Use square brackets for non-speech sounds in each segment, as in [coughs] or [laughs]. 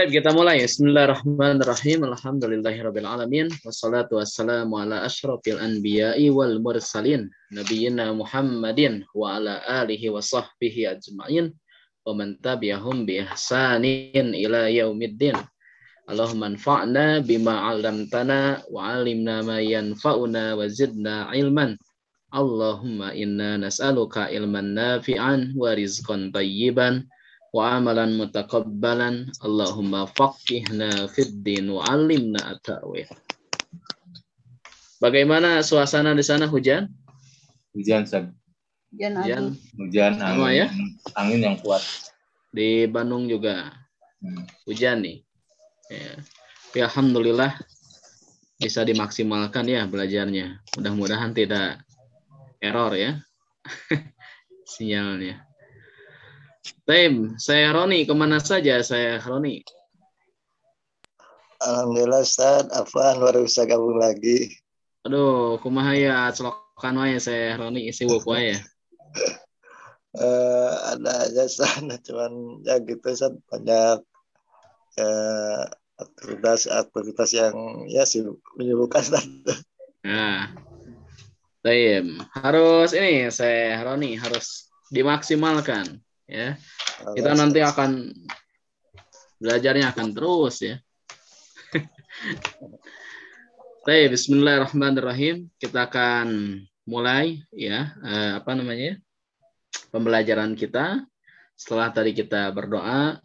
Baik, kita mulai. Bismillahirrahmanirrahim. alamin. Wassalatu wassalamu ala ashrafil anbiya'i wal mursalin. Nabiyina Muhammadin wa ala alihi wa sahbihi ajma'in. Wa man tabi'ahum bi ihsanin ila yaumiddin. Allahumma anfa'na bima 'allamtana wa 'allimna ma yanfa'una wa zidna ilman. Allahumma inna nas'aluka ilman nafi'an wa rizqan tayyiban. وعملا متقبلا اللهم فقهنا في الدين وعلمنا التأويل Bagaimana suasana di sana hujan? Hujan, Sam. Hujan, hujan, hujan angin, ya? angin yang kuat. Di Bandung juga hmm. hujan nih. Ya. ya. alhamdulillah bisa dimaksimalkan ya belajarnya. Mudah-mudahan tidak error ya [laughs] sinyalnya. Tim, saya Roni, kemana saja saya Roni? Alhamdulillah Ustaz, Afan baru bisa gabung lagi. Aduh, kumaha ya celokan wae saya Roni wuk wae. Ya? [laughs] eh ada aja sana [laughs] cuman ya gitu Ustaz banyak eh, aktivitas aktivitas yang ya sih menyibukkan Ustaz. Nah. Tim, harus ini saya Roni harus dimaksimalkan ya nah, kita nanti akan belajarnya akan terus ya [laughs] Baik, Bismillahirrahmanirrahim. Kita akan mulai ya eh, apa namanya pembelajaran kita. Setelah tadi kita berdoa,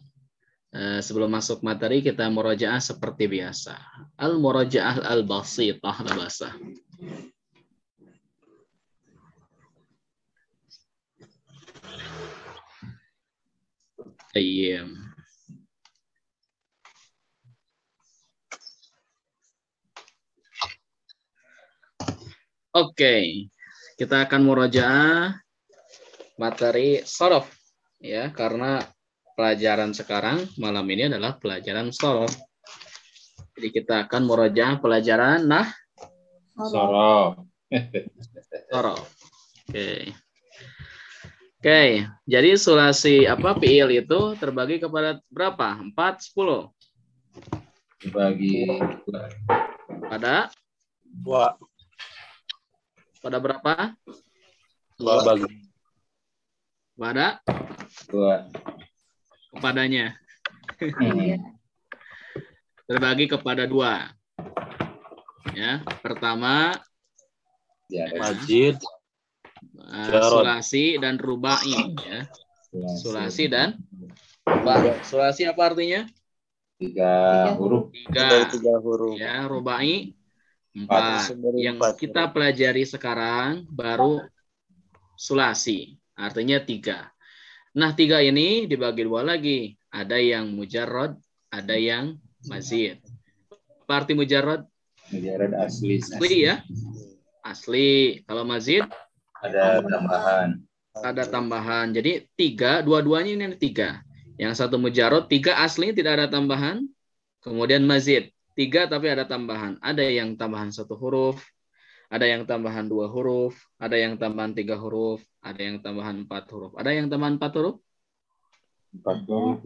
eh, sebelum masuk materi kita murojaah seperti biasa. Al murojaah al basitah bahasa. Iya. Oke, kita akan meraja materi sorof ya karena pelajaran sekarang malam ini adalah pelajaran sorof. Jadi kita akan meraja pelajaran nah sorof. Sorof. Oke. Okay okay. jadi sulasi apa PIL itu terbagi kepada berapa? 4, 10. Terbagi Pada? Dua. Pada berapa? Dua bagi. Pada? Dua. Kepadanya. Hmm. [laughs] terbagi kepada dua. Ya, pertama. Ya, Majid. Ya Eh, sulasi dan rubai ya. Sulasi dan rubai. Sulasi apa artinya? Tiga huruf. Tiga, huruf. Ya, rubai empat. Yang kita pelajari sekarang baru sulasi, artinya tiga. Nah, tiga ini dibagi dua lagi. Ada yang mujarrod, ada yang mazid. Parti arti mujarrod? asli. Asli ya. Asli. Kalau mazid? Ada oh, tambahan. Ada tambahan. Jadi tiga, dua-duanya ini ada tiga. Yang satu mujarot, tiga asli tidak ada tambahan. Kemudian mazid, tiga tapi ada tambahan. Ada yang tambahan satu huruf, ada yang tambahan dua huruf, ada yang tambahan tiga huruf, ada yang tambahan empat huruf. Ada yang tambahan empat huruf? Empat huruf.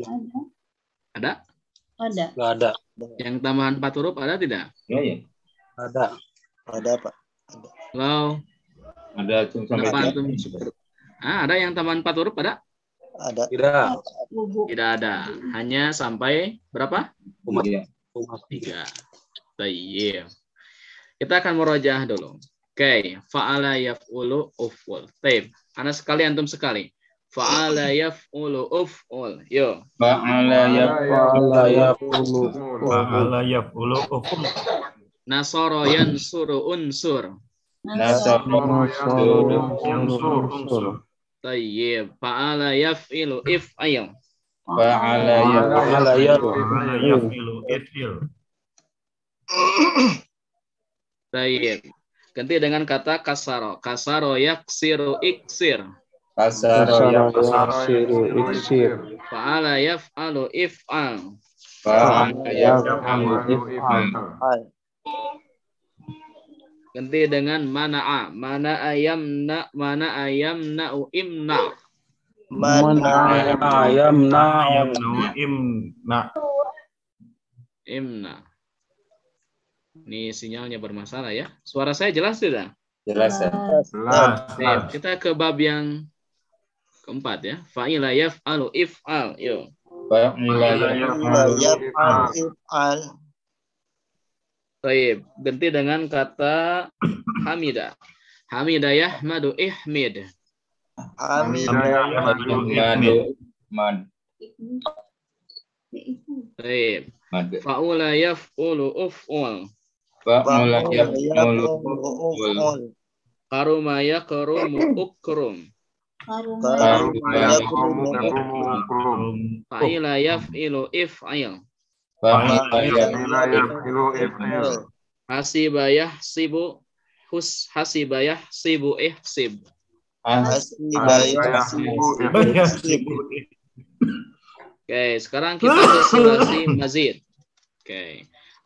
Ada? Ada. Nggak ada. Yang tambahan empat huruf ada tidak? Iya, ya. Ada. Ada, Pak. Ada. Halo. Ada cuma sampai antum? Ah, ada yang taman empat huruf ada? Ada. Tidak. Tidak ada. Hanya sampai berapa? Umat. Tiga. Tayyib. Kita akan merojah dulu. Oke, okay. fa'ala yaf'ulu uf'ul. Taib. Anak sekali antum sekali. Fa'ala yaf'ulu uf'ul. Yo. Fa'ala yaf'ulu Fa'ala yaf'ulu uf'ul. Nasoro yansuru unsur. Nasarun Tayyib. Fa'ala yaf'ilu. If'il. Fa'ala yaf'ilu. If'il. Tayyib. Ganti dengan kata kasaro. Kasaro yaksiru iksir. Kasaro yaksiru iksir. Fa'ala yaf'alu if'al. Fa'ala yaf'alu if'al ganti dengan mana'a mana'a mana mana'a yamna'u imna mana'a na imna imna ini sinyalnya bermasalah ya suara saya jelas tidak jelas ya jelas nah, kita ke bab yang keempat ya fa'ila yaf'alu if'al yo fa'ila yaf'alu if'al baik Ganti dengan kata Hamida. Hamida Yahmadu Ihmid. Hamida Yahmadu Ihmid. baik Fa'ula yaf'ulu uf'ul. Fa'ula yaf'ulu uf'ul. Karuma yakrumu ukrum. Karuma yakrumu ukrum. Fa'ila yaf'ilu if'il. Hasibayah sibu hus hasibayah sibu ihsib. Eh, hasibayah sibu eh, eh. Oke, sekarang kita ke silasi [laughs] mazid. Oke. Okay.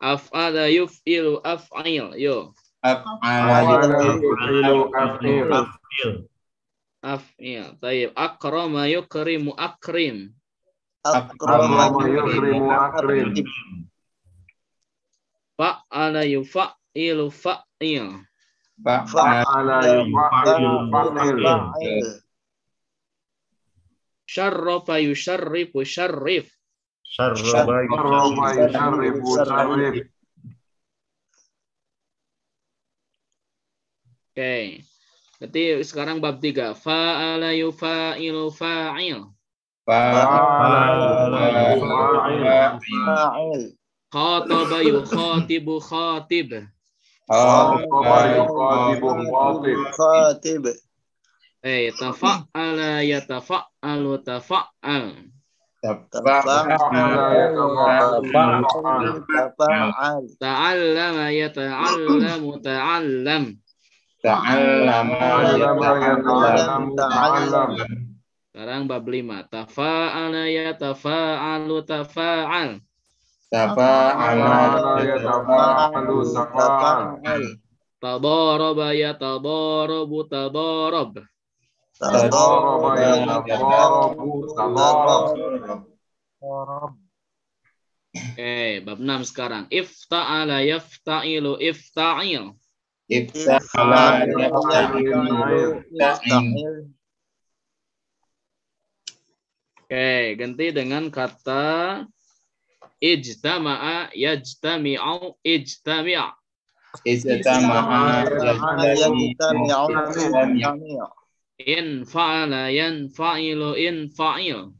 Af'ala yuf'ilu af'il. Yo. Af'ala yuf'ilu af'il. Af'il. Tayyib. Akrama yukrimu akrim. Akrama yukrimu akrim. Fa'ala yufa'ilu fa'il. Fa'ala yufa'ilu fa'il. Syarrafa yusyarrifu syarrif. Syarrafa yusyarrifu syarrif. Oke. Okay. Berarti sekarang bab 3. Fa'ala yufa'ilu fa'il. فاعل خاطب يخاطب خاطب خاطب يخاطب خاطب اي تفعل يتفعل تفعل تعلم يتعلم تعلم تعلم يتعلم تعلم Sekarang bab lima. Tafa'ala ya tafa'alu tafa'al. Tafa'ala ya tafa'alu tafa'al. Tabaraba ya tabarabu tabarab. Tabaraba ya tabarabu tabarab. Oke, eh, okay, bab 6 sekarang. Ifta'ala yafta'ilu ifta'il. Ifta'ala yafta'ilu ifta'il. Oke, ganti dengan kata ijtama'a yajtami'u ijtami'a. Ijtama'a yajtami'u ijtami'a. In fa'ala yanfa'ilu in fa'il.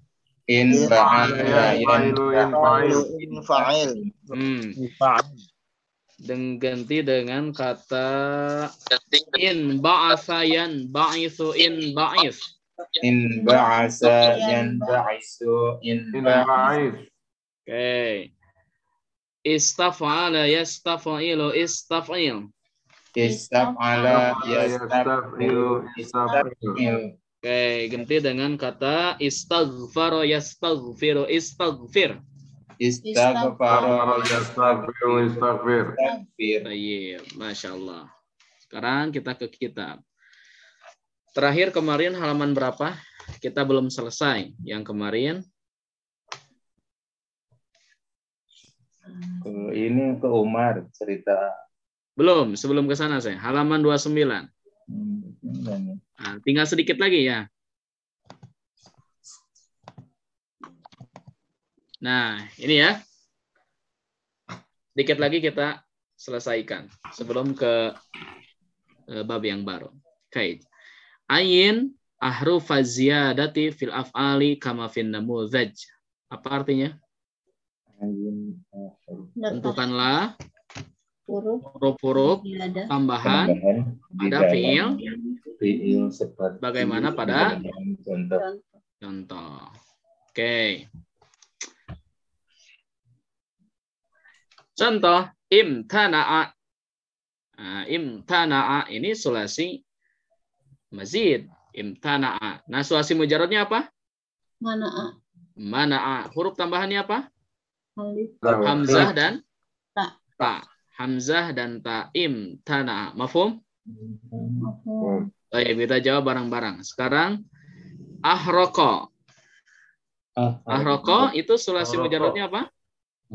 In fa'ala yanfa'ilu in fa'il. Hmm. Dan ganti dengan kata in ba'asa yan ba'isu in ba'is. In ba'asa yan ba'isu in ba'is. Okay. Istaf'ala yastafailu istafail, Istaf'ala yastafailu istafail Okay, ganti dengan kata istaghfaro yastaghfiru istaghfir. Istaghfaro yastaghfiru istaghfir. Baik, masyaAllah. Sekarang kita ke kitab. Terakhir kemarin halaman berapa? Kita belum selesai. Yang kemarin ini ke Umar cerita. Belum, sebelum ke sana saya. Halaman 29. Nah, hmm, tinggal sedikit lagi ya. Nah, ini ya. Sedikit lagi kita selesaikan sebelum ke eh, bab yang baru. Kait ayin ahruf ziyadati fil af'ali kama fin namudzaj. Apa artinya? Tentukanlah huruf-huruf tambahan pada fiil bagaimana pada contoh. contoh. Oke. Contoh imtana'a. Nah, imtana'a ini sulasi Mazid. Imtana'a. Nasuasi mujarotnya apa? Mana'a. Mana'a. Huruf tambahannya apa? Alif. Hamzah dan? Ta. Ta. Hamzah dan Ta'im. Tana'a. Mafum? Mafum. Oke, kita jawab bareng-bareng. Sekarang, ahroko. Ah, ahroko itu sulasi mujarotnya apa?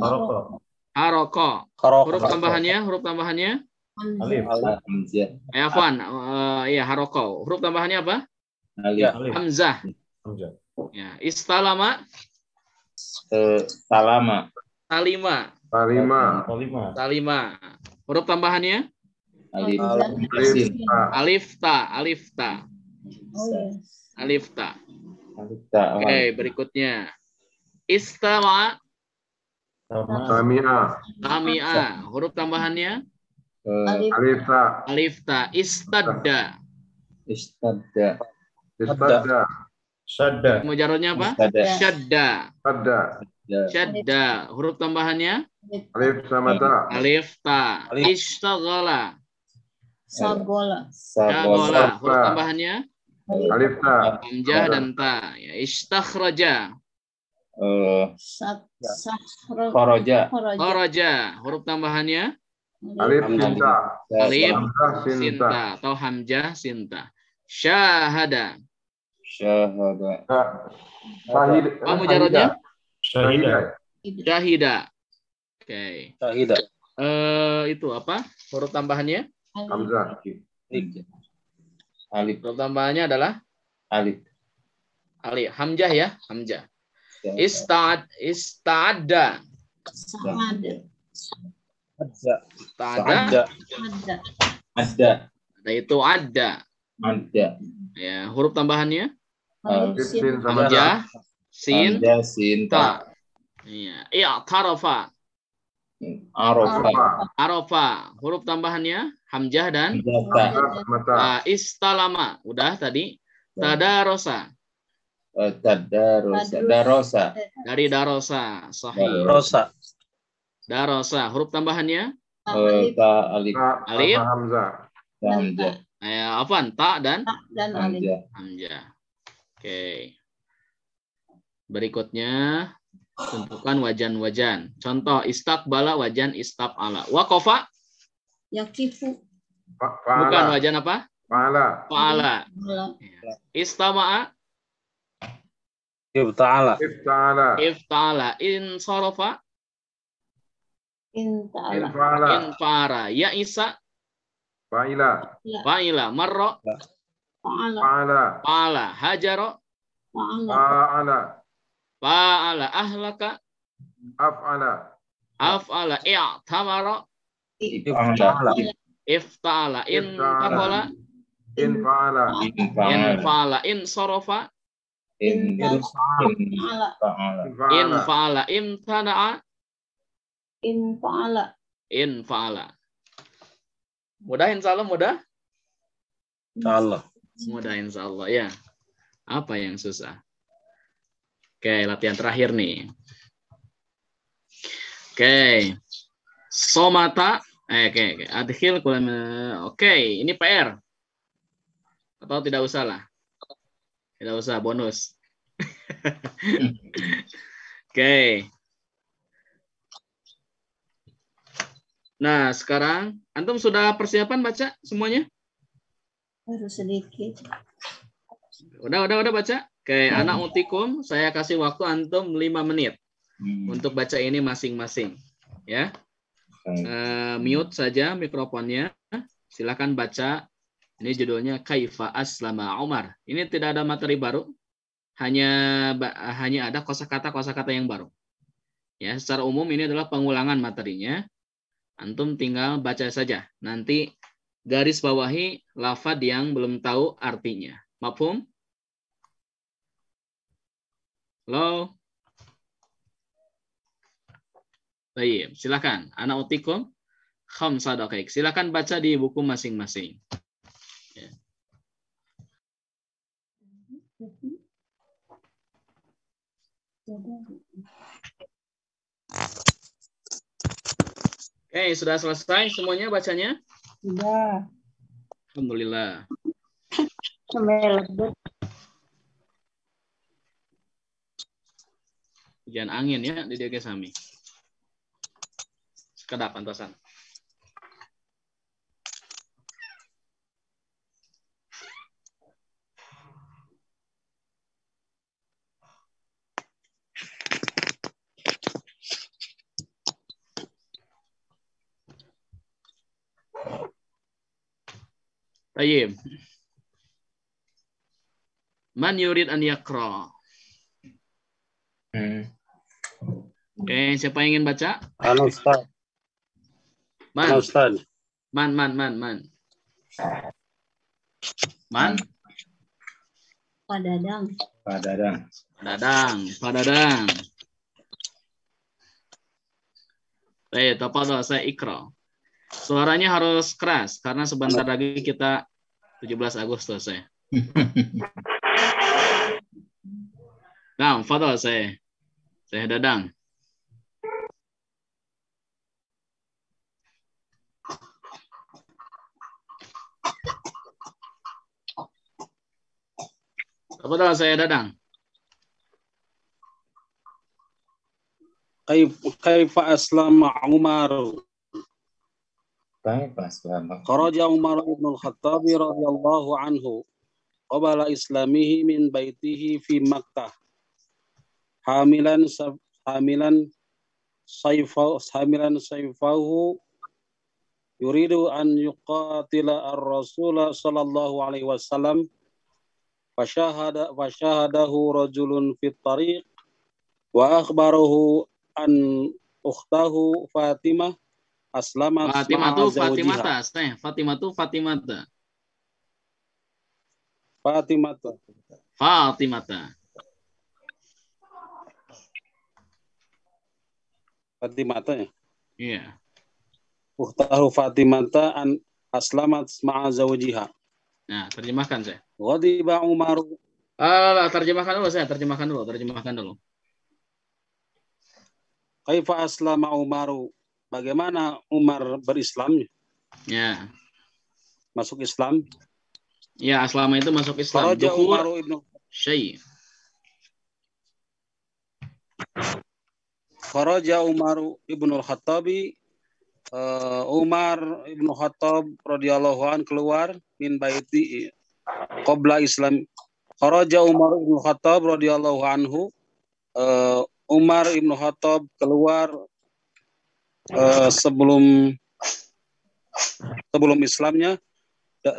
Haroko. Haroko. Huruf tambahannya, huruf tambahannya? Alif. Alif. Ya, Alif. Uh, ya, haroko. Huruf tambahannya apa? Alif. Hamzah. Hamzah. Ya, istalama. Uh, salama. Salima. Salima. Salima. Salima. Huruf tambahannya? Alif. Alif oh, iya. Alif. Alif ta. Alif ta. Alif ta. Alif ta. Oke, okay, berikutnya. Istama. Tamia. Tamia. Huruf tambahannya? Eh, alifta. Alifta. Istadda. Istadda. Istadda. Shadda. Mujarotnya apa? Shadda. Shadda. Shadda. Huruf tambahannya? Alif sama ta. Alif ta. Istagola. Sagola. Sagola. Huruf tambahannya? Alif ta. Hamzah dan ta. Ya, istakhraja. Uh, Sahroja. Horoja. Huruf tambahannya? Alif Sinta. Alif Sinta atau Hamzah Sinta. Syahada. Syahada. Ya. Syahid. Apa mujarotnya? Syahida. Syahida. Oke. Okay. Syahida. Uh, itu apa? Huruf tambahannya? Hamzah. Alif. Huruf tambahannya adalah? Alif. Alif. Hamzah ya? Hamzah. Istad istadah. Ada. Ada. Ada. Ada. Ada. Ada itu ada. Ada. Ya, huruf tambahannya? ada oh, iya, Hamzah, sin, ada sin, Ada. Iya, iya, Ada. Arofa. Arofa. Huruf tambahannya hamzah dan mata. istalama. Udah tadi. Tadarosa. Eh, Tadarosa. Darosa. Dari darosa. Sahih. Darosa. Darosa. Huruf tambahannya? Eh, ta, alif. Ta, alif. Hamzah. Hamzah. Eh, afan, ta dan? Ta dan alif. Hamzah. Oke. Berikutnya tentukan wajan-wajan. Contoh istakbala wajan istabala. Wakofa? Yakifu. Bukan wajan apa? Fa'ala. Fa'ala. Ya. Istama'a? iftala iftala Insarofa? Insarafa? Infala. Infala. Infara. Ya Isa. Faila. Faila. Marro. Faala. Faala. Hajaro. Faala. Faala. Ahlaka. Af'ala. Af'ala. I'tamara. I'tamara. Iftala. Intaqala. Infala. Infala. Insorofa. Infala. Infala. Infala. Infala. Infala. Infala. Infala. Infala. Infala. Infala. In fa'ala. In fa'ala. Mudah insya Allah mudah? Insya Allah. Mudah insya Allah ya. Apa yang susah? Oke, latihan terakhir nih. Oke. Somata. Eh, oke, oke. Adhil Oke, ini PR. Atau tidak usah lah. Tidak usah, bonus. [laughs] oke. Nah, sekarang antum sudah persiapan baca semuanya? Baru sedikit. Udah, udah, udah baca. Oke, hmm. anak utikum, saya kasih waktu antum 5 menit hmm. untuk baca ini masing-masing, ya. Hmm. Uh, mute saja mikrofonnya. Silakan baca. Ini judulnya Kaifa Aslama Umar. Ini tidak ada materi baru. Hanya hanya ada kosakata-kosakata yang baru. Ya, secara umum ini adalah pengulangan materinya. Antum tinggal baca saja. Nanti garis bawahi lafad yang belum tahu artinya. Mafhum? Halo? Baik, silakan. Anak utikum khamsa Silakan baca di buku masing-masing. Ya. Oke, sudah selesai semuanya bacanya? Sudah. Alhamdulillah. Hujan angin ya di Dege Sami. Sekedap antasan. Tayyib. Man yurid an yakra. Oke, hmm. eh, okay, siapa yang ingin baca? Halo, Ustaz. Man. Halo, Ustaz. Man, man, man, man. Man. Pak Dadang. Pak Dadang. Dadang, Pak Dadang. Baik, eh, saya ikra. Suaranya harus keras karena sebentar lagi kita 17 Agustus saya. nah, eh. [laughs] foto saya. Saya Dadang. Apa Fadol saya Dadang. Kaifa aslama Umar? Baik, Mas bin al radhiyallahu anhu qabala islamihi min baitihi fi Makkah. Hamilan hamilan sayfa hamilan sayfahu yuridu an yuqatila ar-rasul alaihi wasallam fashahada fashahadahu rajulun fi tariq wa akhbarahu an ukhtahu Fatimah aslama Fatimah tuh Fatimata, Ustaz. Fatimah tu Fatimata. Fatimata. Fatimata. Fatimata ya? Iya. Uhtaru Fatimata an aslamat ma'a zawjiha. Nah, terjemahkan saya. Ghadiba Umar. Ah, terjemahkan dulu saya, terjemahkan dulu, terjemahkan dulu. Kaifa aslama Umaru bagaimana Umar berislam? Ya. Masuk Islam? Ya, aslama itu masuk Islam. Raja Umar ibnu Syai. Kharaja Umar ibnu Khattabi uh, eh, Umar ibnu Khattab radhiyallahu an keluar min baiti qabla Islam. Kharaja Umar ibnu Khattab radhiyallahu anhu uh, Umar ibnu Khattab keluar Eh, sebelum sebelum Islamnya,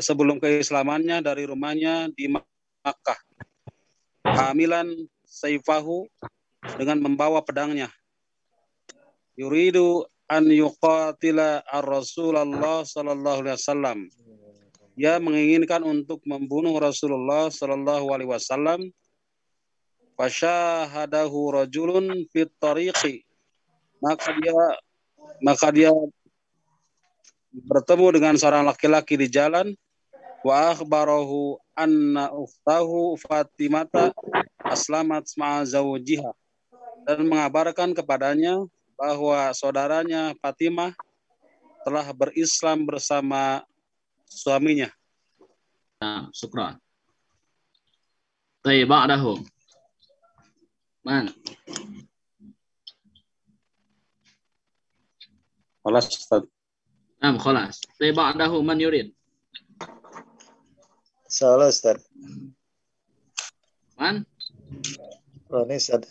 sebelum keislamannya dari rumahnya di Makkah. Hamilan saifahu dengan membawa pedangnya. Yuridu an yuqatila ar-Rasulullah sallallahu alaihi wasallam. Ia menginginkan untuk membunuh Rasulullah sallallahu alaihi wasallam. fasyahadahu rajulun fit tariqi. Maka dia maka dia bertemu dengan seorang laki-laki di jalan wa akhbarahu anna ukhtahu Fatimata aslamat ma'a zawjiha dan mengabarkan kepadanya bahwa saudaranya Fatimah telah berislam bersama suaminya. Nah, syukran. Tayyib ba'dahu. Man. خلاص استاذ نعم خلاص طيب بعده من يريد سؤال استاذ من؟ روني استاذ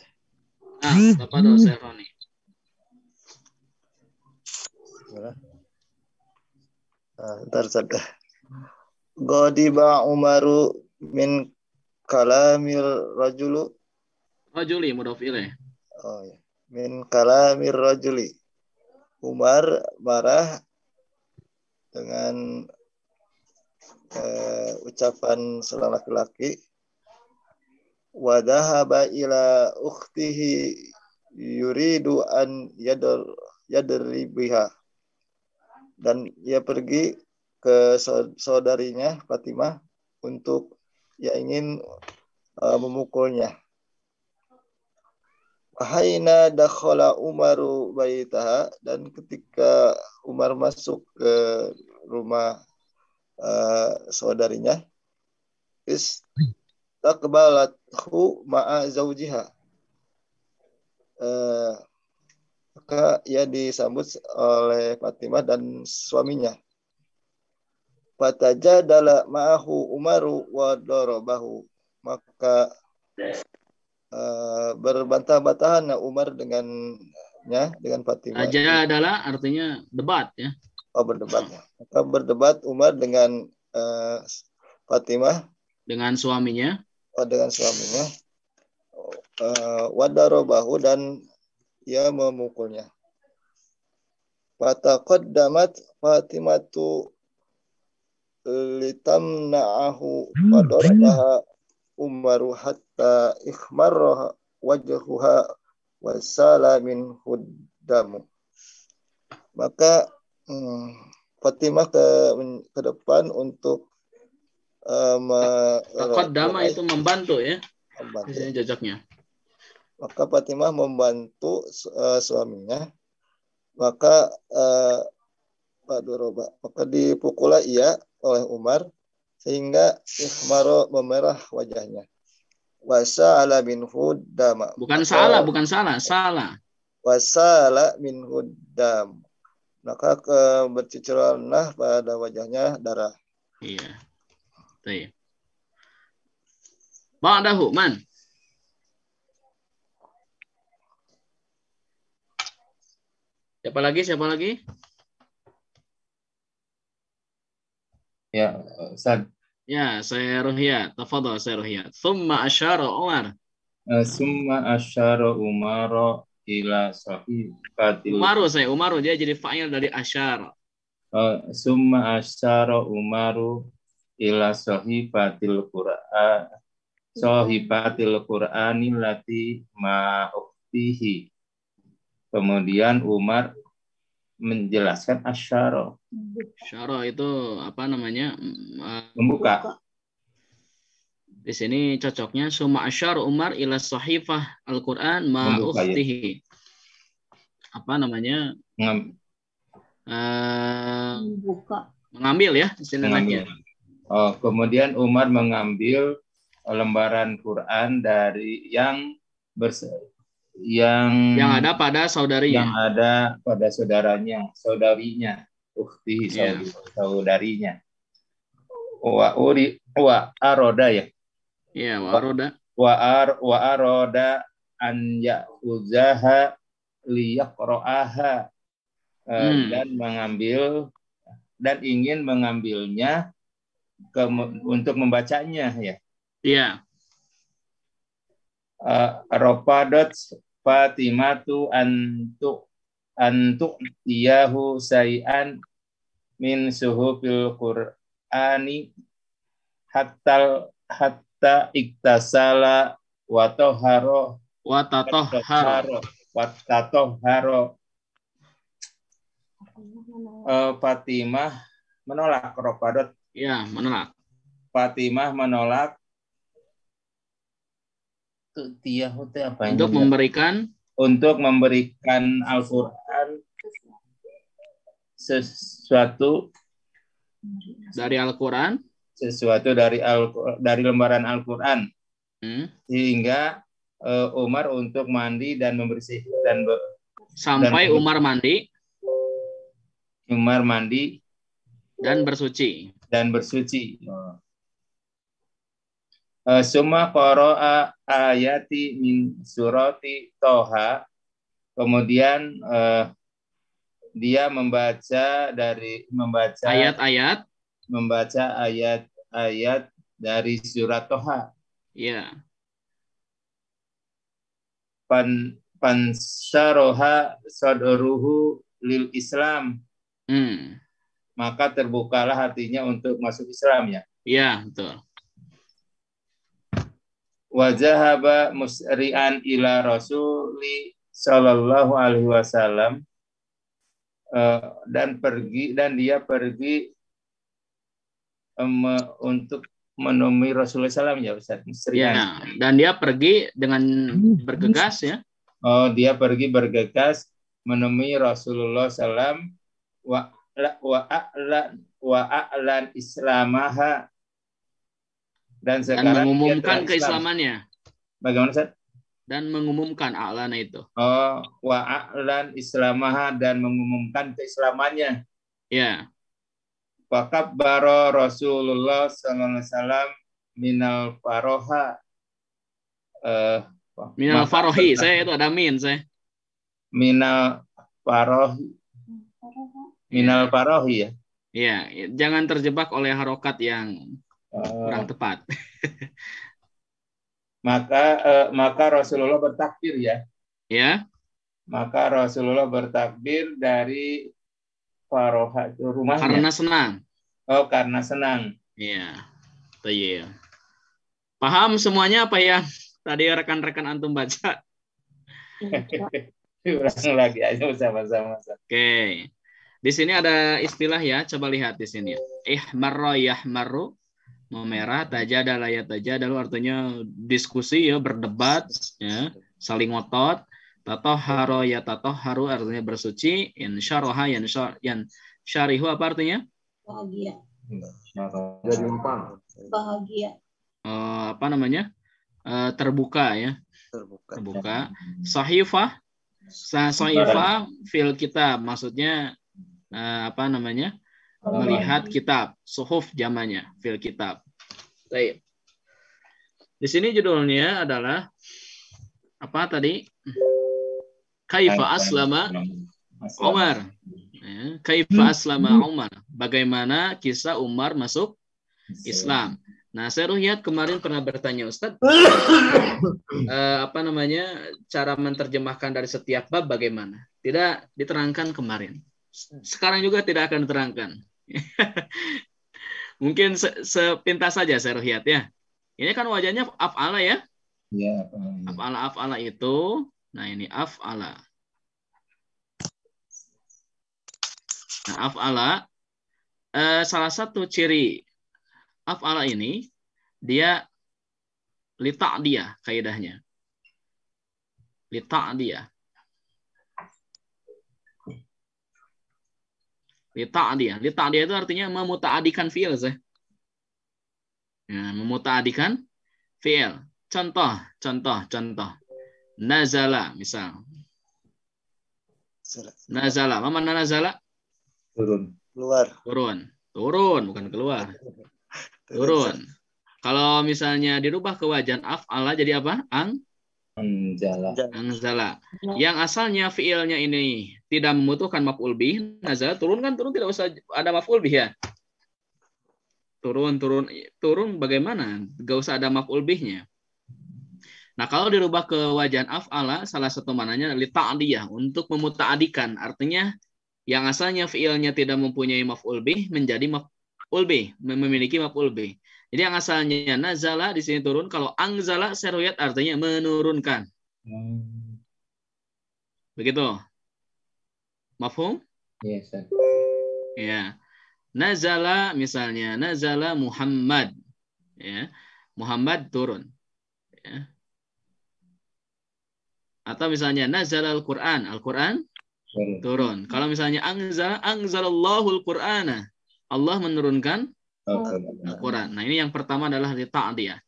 نعم Bapak dosen Roni. Ah, ntar saja. Godiba Umaru min kalamir rajulu. Rajuli mudhof ilaih. Oh ya. Min kalamir rajuli. Umar marah dengan uh, ucapan seorang laki-laki wadahaba ila ukhtihi yuridu an yadr yadribiha dan ia pergi ke saudarinya Fatimah untuk ia ingin uh, memukulnya Haina dakhala Umaru baitaha dan ketika Umar masuk ke rumah uh, saudarinya hu ma'a zaujiha uh, eh, maka ia disambut oleh Fatimah dan suaminya fatajadala ma'ahu Umaru wa darabahu maka uh, berbantah-bantahan Umar dengannya dengan Fatimah. Aja adalah artinya debat ya. Oh berdebat. Maka ya. berdebat Umar dengan uh, Fatimah. Dengan suaminya. Oh dengan suaminya. Uh, wadarobahu dan ia memukulnya. Fatakod damat Fatimah tu litamna'ahu fadarabaha hmm, Umaru hat hatta ikhmar wajhuha wasala min hudamu. Maka hmm, Fatimah ke, ke depan untuk uh, me, Dama itu membantu ya. Membantu. Di sini jajaknya. Maka Fatimah membantu uh, suaminya. Maka uh, Duroba. Maka dipukulah ia oleh Umar sehingga Ikhmaro memerah wajahnya wasala min hudam. Bukan salah, bukan salah, salah. Wasala min hudam. Maka berceceranlah pada wajahnya darah. Iya. Baik. Ba'dahu man? Siapa lagi? Siapa lagi? Ya, Ustaz. Ya, saya Ruhya. Tafadhal saya Rohia. Summa asyara Umar. Summa eh, asyara Umar ila sahifatil. Umaru saya Umaru dia jadi fa'il dari asyara. Uh, eh, summa asyara Umaru ila sahifatil Qur'an sahifatil Qur'anil lati ma'uktihi. Kemudian Umar menjelaskan asyara. Asyara itu apa namanya? Membuka. Di sini cocoknya suma asyar Umar ila sahifah Al-Qur'an ma ya. ukhtihi. Apa namanya? Eh, Membuka. Mengambil ya di sini Oh, kemudian Umar mengambil lembaran Quran dari yang berse yang yang ada pada saudarinya yang ada pada saudaranya saudarinya ukti yeah. saudarinya wa uri wa aroda ya ya yeah, wa aroda wa ar wa aroda an yahuzaha liyaqra'aha eh, hmm. dan mengambil dan ingin mengambilnya ke, untuk membacanya ya. Iya. Yeah. Uh, Ropadot Fatimatu antuk antuk tiyahu sayan min fil Qur'ani hatta hatta iktasala wa taharo wa wa eh, Fatimah menolak Ropadot. Ya, menolak. Fatimah menolak untuk memberikan untuk memberikan Al-Qur'an sesuatu dari Al-Qur'an sesuatu dari Al dari lembaran Al-Qur'an hmm. sehingga uh, Umar untuk mandi dan membersih dan sampai dan, Umar mandi Umar mandi dan bersuci dan bersuci Eh, Suma koroa ayati min surati toha. Kemudian uh, dia membaca dari membaca ayat-ayat membaca ayat-ayat dari surat Toha. Iya. Yeah. Pan pansaroha sadoruhu lil Islam. Hmm. Maka terbukalah hatinya untuk masuk Islam ya. Iya, yeah, betul wajahaba musri'an ila rasuli sallallahu alaihi wasallam eh, dan pergi dan dia pergi um, untuk menemui Rasulullah SAW ya Ustaz musri'an. Ya, dan dia pergi dengan bergegas ya. Oh, dia pergi bergegas menemui Rasulullah SAW wa wa'alan wa'alan islamaha dan sekarang dan mengumumkan keislamannya. Bagaimana Ustaz? Dan mengumumkan a'lana itu. Oh, wa a'lan islamaha dan mengumumkan keislamannya. Ya. Wa baro Rasulullah sallallahu alaihi wasallam minal faroha eh uh, minal farohi saya itu ada min saya minal farohi minal farohi ya Iya, jangan terjebak oleh harokat yang kurang eh, tepat. [laughs] maka uh, maka Rasulullah bertakbir ya. Ya. Maka Rasulullah bertakbir dari faroha rumahnya. Karena senang. Oh, karena senang. Iya. Iya. Paham semuanya apa ya? Tadi rekan-rekan antum baca. [laughs] Ulang lagi aja bersama-sama. Oke. Okay. Di sini ada istilah ya, coba lihat di sini. Ihmarro maru memerah ada layat taja, lu artinya diskusi ya berdebat ya saling ngotot tato haro ya tato haru artinya bersuci syaroha yang syar yang syarihu apa artinya bahagia jadi bahagia uh, apa namanya uh, terbuka ya terbuka terbuka sahifah sahifah fil kita maksudnya uh, apa namanya melihat kitab, suhuf zamannya fil kitab. Baik. Di sini judulnya adalah apa tadi? Kaifa aslama Umar. Ya, kaifa hmm. aslama Umar. Bagaimana kisah Umar masuk Islam. Nah, saya lihat kemarin pernah bertanya Ustadz, [coughs] eh, apa namanya cara menerjemahkan dari setiap bab bagaimana? Tidak diterangkan kemarin. Sekarang juga tidak akan diterangkan. [laughs] Mungkin se sepintas saja saya lihat ya. Ini kan wajahnya af'ala ya? Iya, af'ala. Ya. Af'ala af'ala itu nah ini af'ala. Nah, af'ala eh, salah satu ciri af'ala ini dia litak dia kaidahnya. Litak dia. Lita dia. Lita dia itu artinya memutaadikan fiil. Ya, memutaadikan fiil. Contoh, contoh, contoh. Nazala, misal. Nazala. Apa mana nazala? Turun. Keluar. Turun. Turun, bukan keluar. Turun. Kalau misalnya dirubah ke wajan af'ala jadi apa? Ang? Anjala. Angzala. Yang asalnya fiilnya ini tidak membutuhkan maf'ul bih, nazala turun kan turun tidak usah ada maf'ul bih ya. Turun turun turun bagaimana? Gak usah ada maf'ul bihnya. Nah, kalau dirubah ke wajan af'ala salah satu mananya li ta'diyah untuk memuta'adikan. Artinya yang asalnya fi'ilnya tidak mempunyai maf'ul bih menjadi maf'ul bih, memiliki maf'ul bih. Jadi yang asalnya nazala di sini turun, kalau angzala seruyat artinya menurunkan. Hmm. Begitu. Mafhum? Yes, sir. Ya. Nazala misalnya, nazala Muhammad. Ya. Muhammad turun. Ya. Atau misalnya nazala Al-Qur'an, Al-Qur'an turun. Kalau misalnya angzala angzalallahu Al-Qur'ana. Allah menurunkan Al-Qur'an. Nah, ini yang pertama adalah di ta'diyah.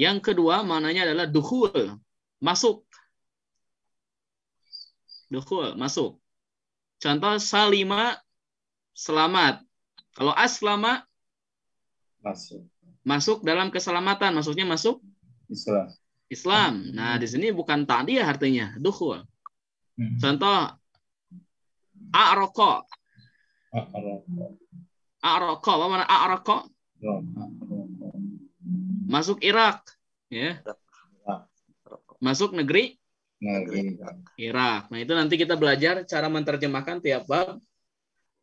Yang kedua maknanya adalah dukhul, masuk. Dukhul, masuk. Contoh salima selamat. Kalau aslama masuk. Masuk dalam keselamatan, maksudnya masuk Islam. Islam. Nah, di sini bukan tadi ya artinya, dukhul. Hmm. Contoh a'raqa. A'raqa. A'raqa, apa mana a'raqa? Masuk Irak, ya. Masuk negeri Nah, gitu. Irak. Nah, itu nanti kita belajar cara menerjemahkan tiap bab.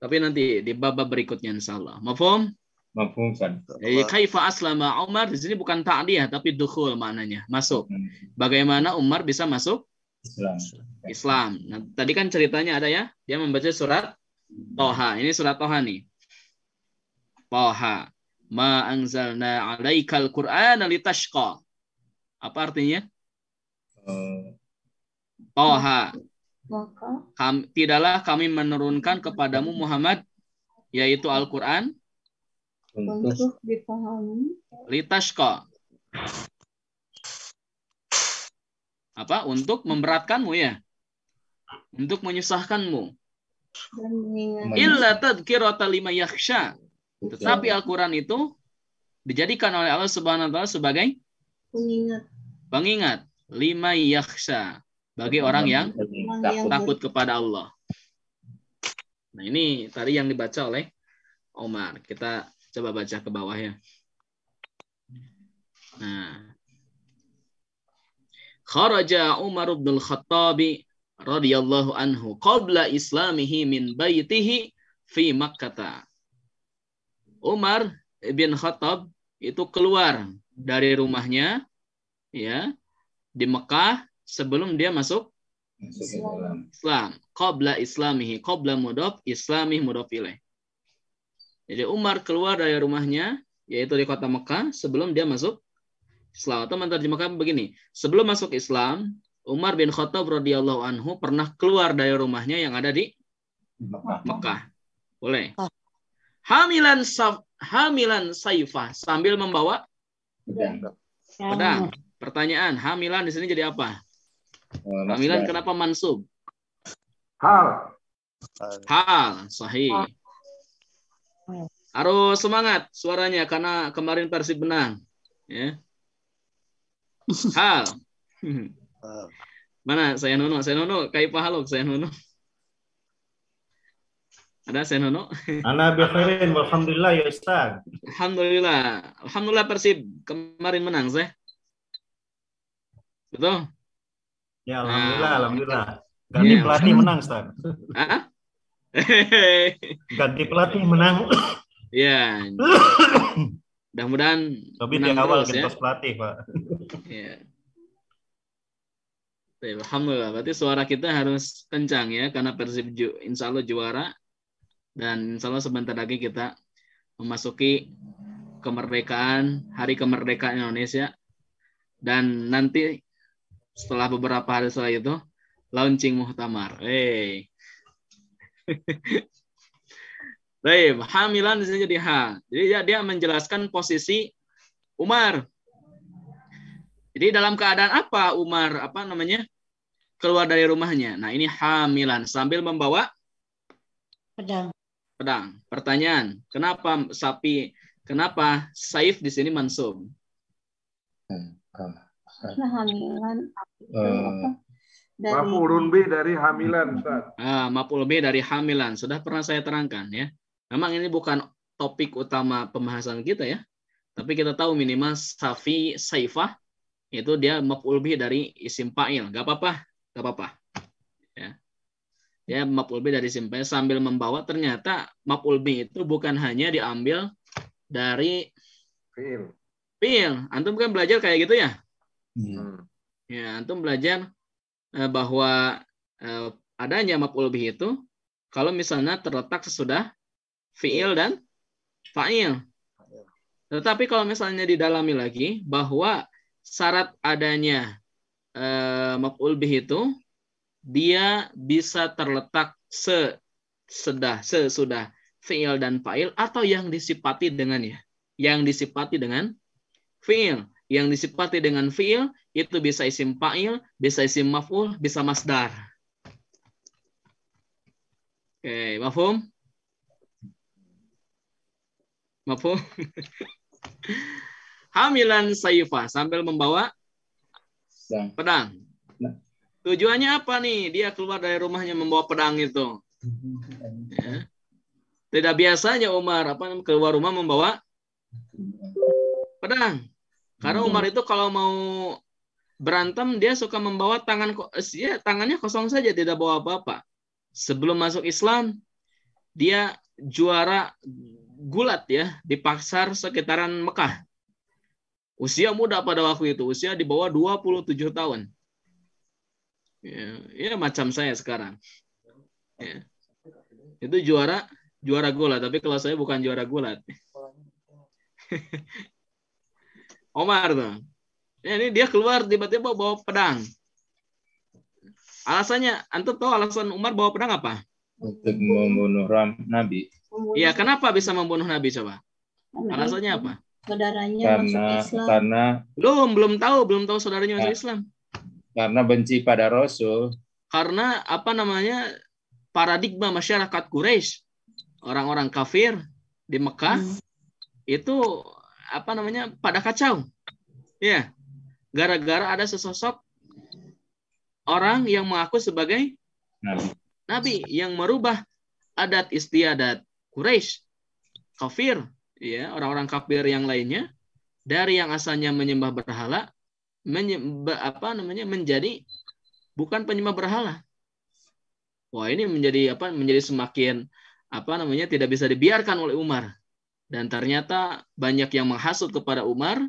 Tapi nanti di bab-bab berikutnya Insya Allah. Mafhum, Jadi eh, kaifa aslama Umar di sini bukan ta'diyah tapi dukul maknanya, masuk. Hmm. Bagaimana Umar bisa masuk Islam. Islam. Nah, tadi kan ceritanya ada ya, dia membaca surat Toha. Ini surat Toha nih. Toha. Ma anzalna alaikal Quran alitashqa. Apa artinya? Eh, Toha. Oh, iya. Kam, tidaklah kami menurunkan kepadamu Muhammad yaitu Al-Qur'an untuk dipahami. Apa? Untuk memberatkanmu ya. Untuk menyusahkanmu. Illa tadhkirata lima yakhsha. Tetapi Al-Qur'an itu dijadikan oleh Allah Subhanahu wa taala sebagai pengingat. Pengingat lima yaksa bagi orang yang takut, kepada Allah. Nah, ini tadi yang dibaca oleh Omar. Kita coba baca ke bawah ya. Nah. Kharaja Umar bin Khattab radhiyallahu anhu qabla islamihi min baitihi fi Makkah. Umar bin Khattab itu keluar dari rumahnya ya di Mekah sebelum dia masuk Islam. Qabla islamihi. Qabla mudof islami mudof ilaih. Jadi Umar keluar dari rumahnya, yaitu di kota Mekah, sebelum dia masuk Islam. Atau menerjemahkan begini. Sebelum masuk Islam, Umar bin Khattab radhiyallahu anhu pernah keluar dari rumahnya yang ada di Mekah. Mekah. Boleh. Oh. Hamilan saf, hamilan saifah sambil membawa pedang. Pertanyaan, hamilan di sini jadi apa? Eh, Mas kenapa mansub? Hal. Hal, sahih. Harus semangat suaranya karena kemarin Persib menang. Ya. Hal. Mana saya nono? Saya nono kai pahalok saya nono. Ada saya nono? Ana bikhairin alhamdulillah ya Ustaz. Alhamdulillah. Alhamdulillah Persib kemarin menang saya. Betul? Ya, alhamdulillah, nah, alhamdulillah. Gitu. Ganti ya, pelatih menang, Stan. [laughs] Ganti pelatih menang. ya. [coughs] Mudah-mudahan Tapi di awal ya ya. pelatih, Pak. ya. Alhamdulillah, berarti suara kita harus kencang ya, karena Persib ju, insya Allah juara. Dan insya Allah sebentar lagi kita memasuki kemerdekaan, hari kemerdekaan Indonesia. Dan nanti setelah beberapa hari setelah itu launching muhtamar. Hey. [laughs] Baik, hamilan di sini jadi H. Jadi dia, ya, dia menjelaskan posisi Umar. Jadi dalam keadaan apa Umar apa namanya? keluar dari rumahnya. Nah, ini hamilan sambil membawa pedang. Pedang. Pertanyaan, kenapa sapi kenapa saif di sini mansub? Hmm. hmm ini uh, eh, dari maf'ulun dari hamilan Ustaz. Ah, maf'ul B dari hamilan. Sudah pernah saya terangkan ya. Memang ini bukan topik utama pembahasan kita ya. Tapi kita tahu minimal safi saifah itu dia Mapul B dari isim fa'il. Gak apa-apa, gak apa-apa. Ya. Ya, maf'ul dari isim fa'il sambil membawa ternyata Mapul B itu bukan hanya diambil dari fi'il. Fi'il. Antum kan belajar kayak gitu ya? Iya. Hmm. Ya, antum belajar eh, bahwa eh, adanya maf'ul bih itu kalau misalnya terletak sesudah fi'il iya. dan fa'il. Tetapi kalau misalnya didalami lagi bahwa syarat adanya eh, maf'ul bih itu dia bisa terletak sesudah sesudah fi'il dan fa'il atau yang disipati dengan ya, yang disipati dengan fi'il yang disifati dengan fiil itu bisa isim fa'il, bisa isim maf'ul, bisa masdar. Oke, okay, mafhum? Mafhum? [laughs] Hamilan sayfa sambil membawa pedang. pedang. Nah. Tujuannya apa nih? Dia keluar dari rumahnya membawa pedang itu. Ya. Tidak biasanya Umar apa keluar rumah membawa pedang. Karena Umar itu kalau mau berantem dia suka membawa tangan eh, ya tangannya kosong saja tidak bawa apa-apa. Sebelum masuk Islam dia juara gulat ya di pasar sekitaran Mekah. Usia muda pada waktu itu, usia di bawah 27 tahun. Ya, ya macam saya sekarang. Ya. Itu juara juara gulat, tapi kalau saya bukan juara gulat. [laughs] Omar tuh. Ya, ini dia keluar tiba-tiba bawa pedang. Alasannya, antum tahu alasan Umar bawa pedang apa? Untuk membunuh Ram, Nabi. Iya, kenapa bisa membunuh Nabi coba? Alasannya apa? Saudaranya karena, masuk Islam. Karena belum belum tahu, belum tahu saudaranya masuk ya. Islam. Karena benci pada Rasul. Karena apa namanya paradigma masyarakat Quraisy, orang-orang kafir di Mekah hmm. itu apa namanya pada kacau. Ya, gara-gara ada sesosok orang yang mengaku sebagai nabi, nabi yang merubah adat istiadat Quraisy, kafir, ya orang-orang kafir yang lainnya dari yang asalnya menyembah berhala menyembah apa namanya menjadi bukan penyembah berhala. Wah ini menjadi apa menjadi semakin apa namanya tidak bisa dibiarkan oleh Umar dan ternyata banyak yang menghasut kepada Umar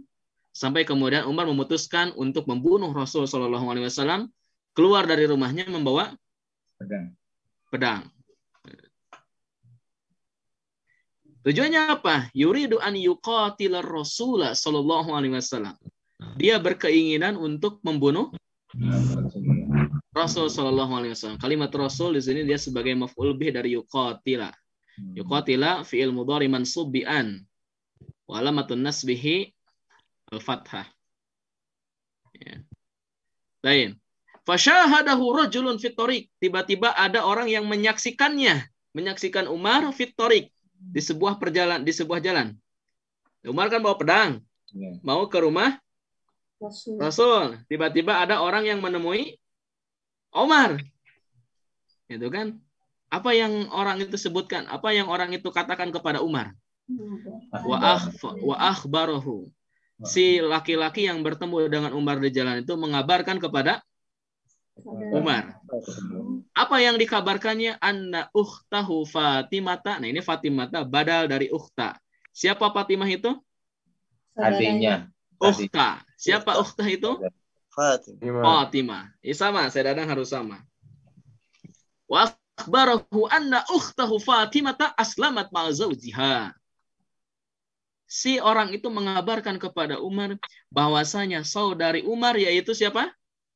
sampai kemudian Umar memutuskan untuk membunuh Rasul Shallallahu Alaihi Wasallam keluar dari rumahnya membawa pedang. Pedang. Tujuannya apa? Yuridu an yuqatil Rasulullah Shallallahu alaihi wasallam. Dia berkeinginan untuk membunuh Rasul Shallallahu alaihi wasallam. Kalimat Rasul di sini dia sebagai maf'ul bih dari yuqatila. Hmm. Yuqatila fi'il mudhari mansub bi an. Wa alamatun nasbihi al-fathah. Ya. Lain. Fashahadahu rajulun fitorik. Tiba-tiba ada orang yang menyaksikannya. Menyaksikan Umar fitorik. Di sebuah perjalan, di sebuah jalan. Umar kan bawa pedang. Ya. Mau ke rumah Rasul. Rasul. Tiba-tiba ada orang yang menemui Omar. Itu kan apa yang orang itu sebutkan, apa yang orang itu katakan kepada Umar. Wa akhbarahu. Si laki-laki yang bertemu dengan Umar di jalan itu mengabarkan kepada Umar. Apa yang dikabarkannya anna ukhtahu Fatimata. Nah, ini Fatimata badal dari ukhta. Siapa Fatimah itu? Adiknya. Ukhta. Siapa ukhta itu? Fatimah. Fatimah. Ya, sama, saya dadang harus sama akhbarahu anna ukhtahu Fatimata aslamat ma'a zawjiha. Si orang itu mengabarkan kepada Umar bahwasanya saudari Umar yaitu siapa?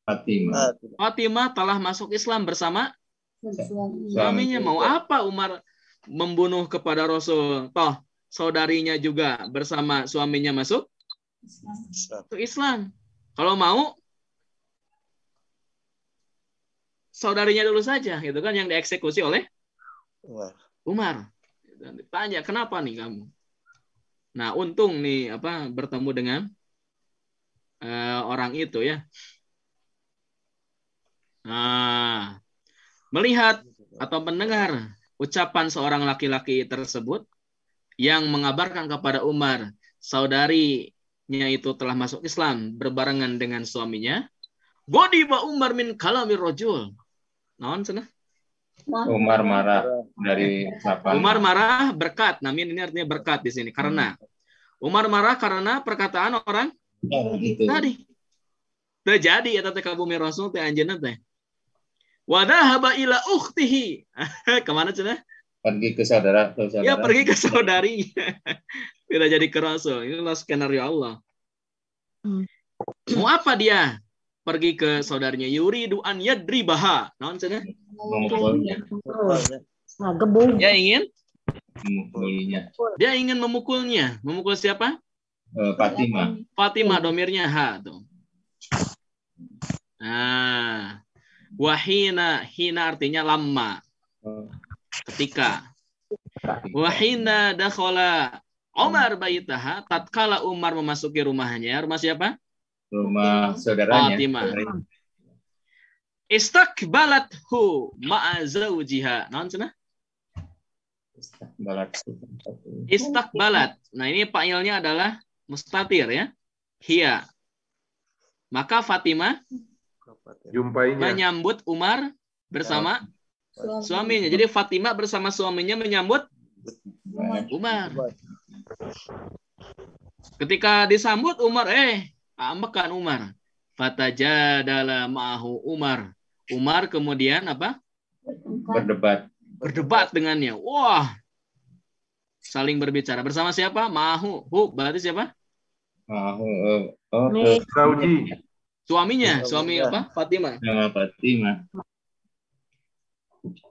Fatimah. Fatimah telah masuk Islam bersama suaminya. Mau apa Umar membunuh kepada Rasul? Toh saudarinya juga bersama suaminya masuk Islam. Islam. Kalau mau saudarinya dulu saja gitu kan yang dieksekusi oleh Umar. Umar. Gitu. Tanya kenapa nih kamu? Nah untung nih apa bertemu dengan uh, orang itu ya. Nah, melihat atau mendengar ucapan seorang laki-laki tersebut yang mengabarkan kepada Umar saudarinya itu telah masuk Islam berbarengan dengan suaminya. Godiba Umar min kalamir rojul. Non sana? Umar marah dari siapa? Umar marah berkat. Namin ini artinya berkat di sini karena Umar marah karena perkataan orang oh, gitu. tadi. Terjadi ya tante kabumi Rasul teh anjena teh. Wadahaba ila ukhtihi. [laughs] Kemana cina? Pergi ke saudara, Iya Ya pergi ke saudari. [laughs] Tidak jadi ke Rasul. Inilah skenario Allah. Hmm. Mau apa dia? pergi ke saudaranya Yuri Duan Yadribaha. Naon cenah? Ngegebung. Dia ingin memukulnya. Dia ingin memukulnya. Memukul siapa? Eh, Fatima. Fatima domirnya ha tuh. Nah, wahina hina artinya lama. Ketika. Wahina dakhala Omar baitaha tatkala Umar memasuki rumahnya. Rumah siapa? rumah saudaranya. Fatimah. Ah, Istakbalat hu ma'azawjiha. Naon cenah? Istakbalat. Istakbalat. Nah, ini pailnya adalah mustatir ya. Hiya. Maka Fatimah Jumpainya. menyambut Umar bersama suaminya. suaminya. Jadi Fatimah bersama suaminya menyambut Umar. Umar. Ketika disambut Umar, eh Amekan Umar. Fataja dalam ma'ahu Umar. Umar kemudian apa? Berdebat. Berdebat dengannya. Wah, saling berbicara. Bersama siapa? Ma'ahu. Hu, berarti siapa? Ma'ahu. Eh, oh, oh. Suaminya, suami iya. apa? Fatimah. Sama Fatimah.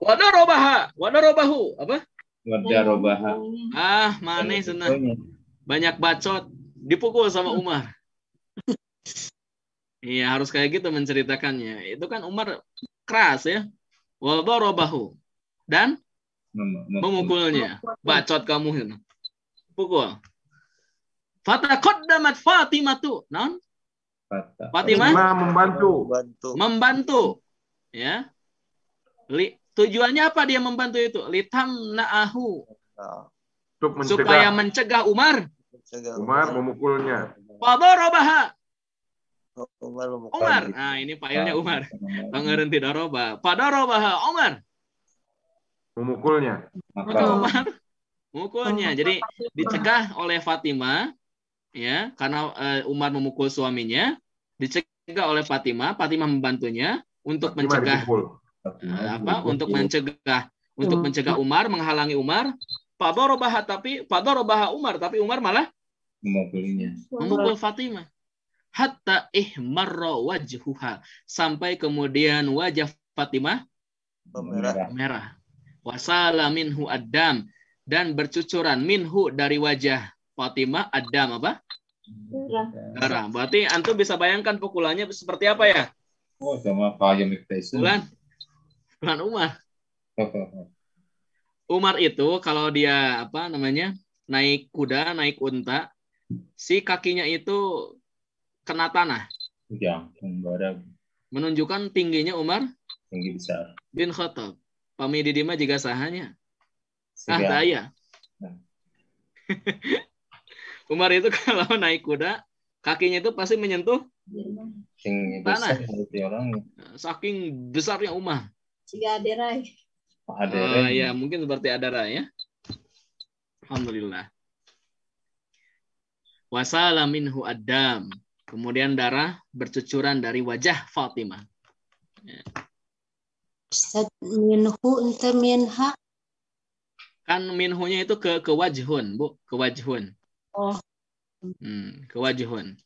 Wadarobaha, wadarobahu, apa? Wadarobaha. Ah, manis, senang. Banyak bacot, dipukul sama hmm. Umar. Iya harus kayak gitu menceritakannya. Itu kan Umar keras ya. Wabarobahu dan memukulnya. Bacot kamu Pukul. damat Fatimah tuh. Non? Fatimah membantu. membantu. Ya. Li, tujuannya apa dia membantu itu? Litam na'ahu. Ya. Supaya Mencegah Umar. Umar memukulnya. Fadarabaha. Oh, Umar. Nah, ini failnya Umar. Pangeran tidak roba. Fadarabaha Umar. Memukulnya. Umar. Memukulnya. Jadi dicegah oleh Fatima, ya, karena eh, Umar memukul suaminya, dicegah oleh Fatima. Fatima membantunya untuk Fatima mencegah dipukul. Nah, apa? apa? Untuk mencegah untuk mencegah Umar menghalangi Umar Fadorobaha tapi Fadorobaha Umar tapi Umar malah memukulinya. Memukul Fatimah. Hatta marro wajhuha. Sampai kemudian wajah Fatimah merah. merah. Wasala minhu adam dan bercucuran minhu dari wajah Fatimah adam apa? Darah. Berarti antum bisa bayangkan pukulannya seperti apa ya? Oh, sama Pak Bulan, bulan Umar. [laughs] Umar itu kalau dia apa namanya? naik kuda, naik unta, si kakinya itu kena tanah. Ya, Menunjukkan tingginya Umar tinggi besar. bin Khattab. Pamidi dima juga sahanya. Ah, daya. Ya. [laughs] Umar itu kalau naik kuda, kakinya itu pasti menyentuh Saking tanah. Besar, Saking besarnya Umar. Jika ada Oh, ya, mungkin seperti ada ya. Alhamdulillah. Wasala minhu adam. Kemudian darah bercucuran dari wajah Fatimah. Ya. minhu ente minha. Kan minhunya itu ke ke wajhun, Bu, ke wajhun. Oh. Hmm, ke wajhun.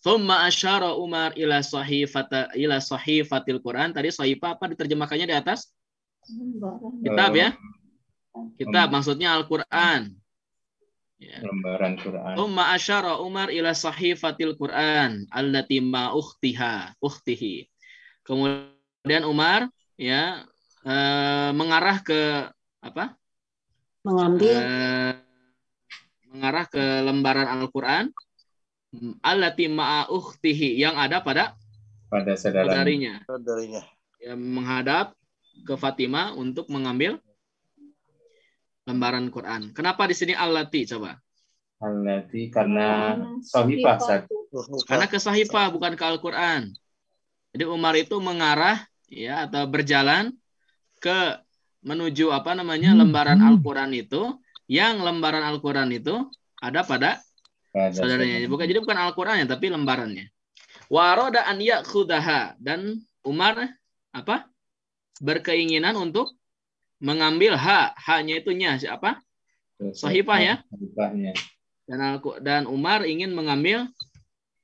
Thumma asyara Umar ila sahifata ila sahifatil Quran. Tadi sahifa apa diterjemahkannya di atas? Kitab ya. Kitab maksudnya Al-Qur'an. Lembaran ya. Quran. Umma oh, asyara Umar ila sahifatil Quran allati ma ukhtiha, ukhtihi. Kemudian Umar ya uh, mengarah ke apa? Mengambil uh, mengarah ke lembaran Al-Quran allati ma ukhtihi yang ada pada pada saudaranya. Saudarinya. Ya, menghadap ke Fatimah untuk mengambil lembaran Quran. Kenapa di sini allati coba? Allati karena hmm, sahifah Karena ke sahifah bukan ke Al-Qur'an. Jadi Umar itu mengarah ya atau berjalan ke menuju apa namanya hmm, lembaran hmm. Al-Qur'an itu yang lembaran Al-Qur'an itu ada pada saudaranya. Bukan jadi bukan al Qur'an ya, tapi lembarannya. Waroda an dan Umar apa? berkeinginan untuk mengambil hak haknya nya siapa sahifah ya ah, dan Al dan Umar ingin mengambil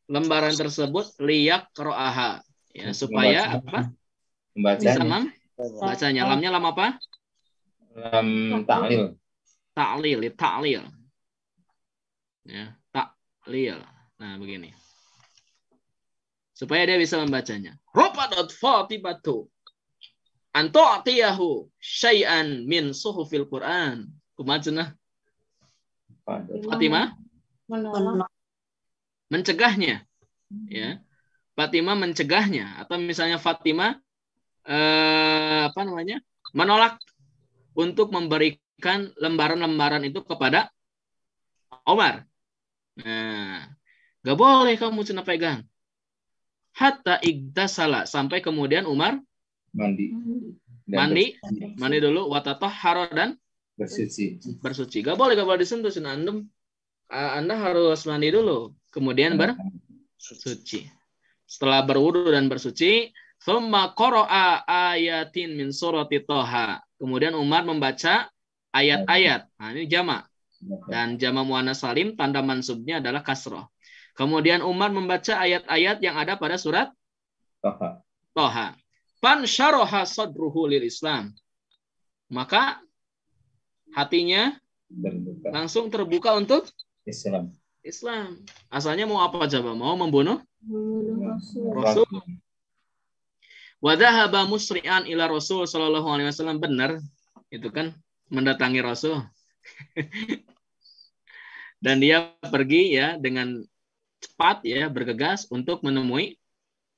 lembaran tersebut liyak roaha ya supaya apa bisa mem bacanya lamnya lama apa lam taklil taklil taklil ya taklil nah begini supaya dia bisa membacanya ropadat fatibatu antu'tiyahu syai'an min suhufil Qur'an. Kumajna. Fatimah menolak. Mencegahnya. Ya. Fatimah mencegahnya atau misalnya Fatimah eh, apa namanya? menolak untuk memberikan lembaran-lembaran itu kepada Omar. Nah, gak boleh kamu cina pegang. Hatta igdasala sampai kemudian Umar mandi. Dan mandi, bersuci. mandi dulu watatoh haro dan bersuci. Bersuci. Gak boleh gak boleh disentuh sinandum Anda harus mandi dulu, kemudian bersuci. Setelah berwudu dan bersuci, thumma koro'a ayatin min surati toha. Kemudian Umar membaca ayat-ayat. Nah, ini jama Dan jama muana salim tanda mansubnya adalah kasroh. Kemudian Umar membaca ayat-ayat yang ada pada surat Toha. Pan syaroha sadruhu lil Islam. Maka hatinya terbuka. langsung terbuka untuk Islam. Islam. Asalnya mau apa coba? Mau membunuh? Rasul. Rasul. Wadahaba musri'an ila Rasul sallallahu alaihi wasallam benar itu kan mendatangi Rasul. [laughs] Dan dia pergi ya dengan cepat ya bergegas untuk menemui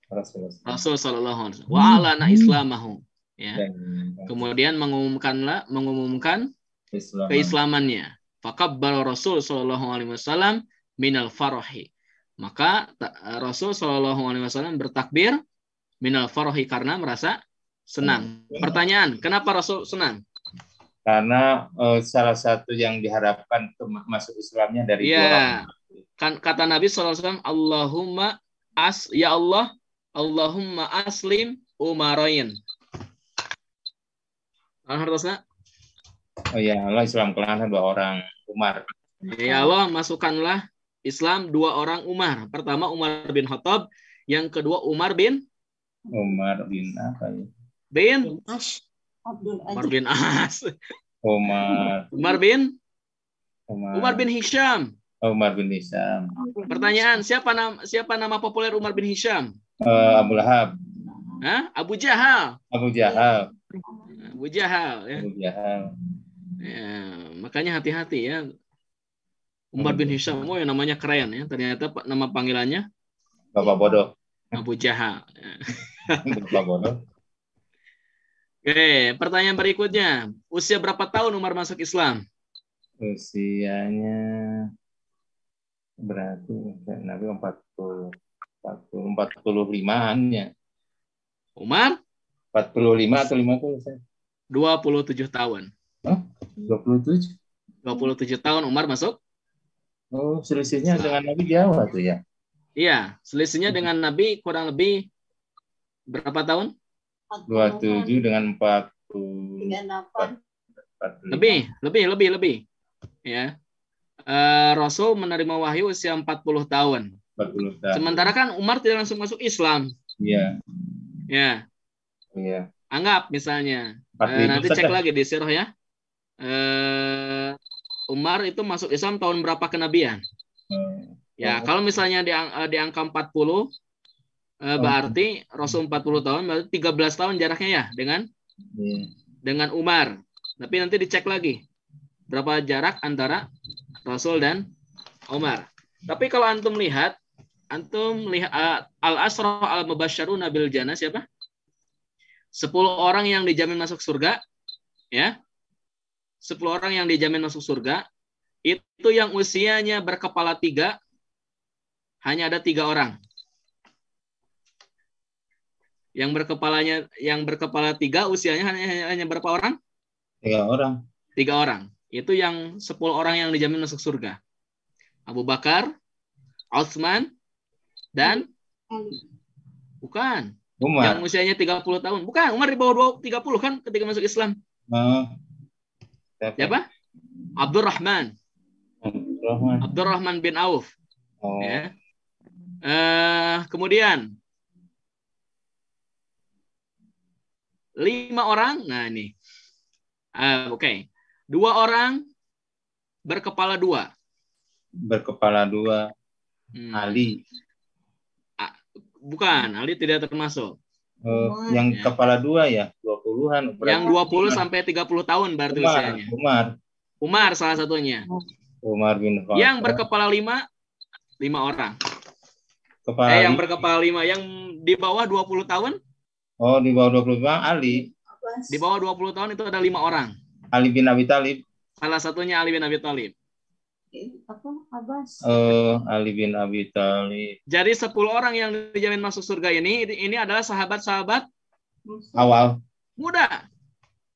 Rasul Sallallahu Alaihi Wasallam. Wa'alana hmm. islamahu. Ya. ya. Kemudian mengumumkanlah mengumumkan Islaman. keislamannya. Fakabbar Rasul Sallallahu Alaihi Wasallam minal farahi. Maka Rasul Sallallahu Alaihi Wasallam bertakbir minal farahi karena merasa senang. Hmm. Pertanyaan, kenapa Rasul senang? Karena uh, salah satu yang diharapkan masuk Islamnya dari ya. Tuhan. Kan kata Nabi SAW, Allahumma as ya Allah Allahumma aslim umarain. Alhamdulillah. Oh ya, Allah Islam kelana dua orang Umar. Ya Allah, masukkanlah Islam dua orang Umar. Pertama Umar bin Khattab, yang kedua Umar bin Umar bin apa ya? Bin Ash. Umar bin As. Umar. Umar bin Umar, Umar bin Hisham. Umar bin Hisham. Pertanyaan, siapa nama siapa nama populer Umar bin Hisham? Uh, Abu Lahab. Hah? Abu Jahal. Abu Jahal. Abu Jahal ya. Abu Jahal. Ya, makanya hati-hati ya. Umar bin Hisham oh, yang namanya keren ya. Ternyata pak nama panggilannya Bapak bodoh. Abu Jahal. Ya. [laughs] Bapak bodoh. Oke, pertanyaan berikutnya. Usia berapa tahun Umar masuk Islam? Usianya berarti Nabi 40 45-an ya. Umar? 45 atau 50 saya. 27 tahun. Hah? 27? 27 tahun Umar masuk. Oh, selisihnya dengan Nabi Jawa tuh ya. Iya, selisihnya dengan Nabi kurang lebih berapa tahun? 27 dengan 40 48. Lebih, lebih, lebih, lebih. Ya. Uh, Rasul menerima wahyu usia 40 tahun. 40 Sementara kan Umar tidak langsung masuk Islam. Iya. Ya. Iya. Anggap misalnya. Uh, nanti cek lagi di sirah ya. Uh, Umar itu masuk Islam tahun berapa kenabian? Hmm. Ya, kalau misalnya di, di angka 40 eh, oh. berarti Rasul 40 tahun berarti 13 tahun jaraknya ya dengan iya. dengan Umar. Tapi nanti dicek lagi berapa jarak antara Rasul dan Umar. Tapi kalau antum lihat antum lihat eh, al asra al mubasharuna Nabil jannah siapa? 10 orang yang dijamin masuk surga, ya. 10 orang yang dijamin masuk surga, itu yang usianya berkepala tiga, hanya ada tiga orang. Yang berkepalanya, yang berkepala tiga usianya hanya, hanya berapa orang? Tiga orang. Tiga orang. Itu yang sepuluh orang yang dijamin masuk surga. Abu Bakar, Osman dan bukan Umar. yang usianya 30 tahun. Bukan, Umar di bawah 30 kan ketika masuk Islam. Uh, Siapa? Abdurrahman. Abdurrahman. Abdurrahman bin Auf. Oh. Ya. Uh, kemudian lima orang, nah ini, uh, oke, okay. dua orang berkepala dua. Berkepala dua. Hmm. Ali. Bukan, Ali tidak termasuk. Uh, yang ya. kepala dua ya, 20-an. Yang 20 Umar. sampai 30 tahun berarti Umar, usianya. Umar. Umar salah satunya. Oh. Umar bin Khattab. Yang berkepala lima, lima orang. Kepala eh, yang berkepala lima. Yang di bawah 20 tahun? Oh, di bawah 20 tahun Ali. Di bawah 20 tahun itu ada lima orang. Ali bin Abi Talib. Salah satunya Ali bin Abi Talib apa Abbas? Uh, Ali bin Abi Thalib. Jadi 10 orang yang dijamin masuk surga ini ini adalah sahabat-sahabat awal. Muda.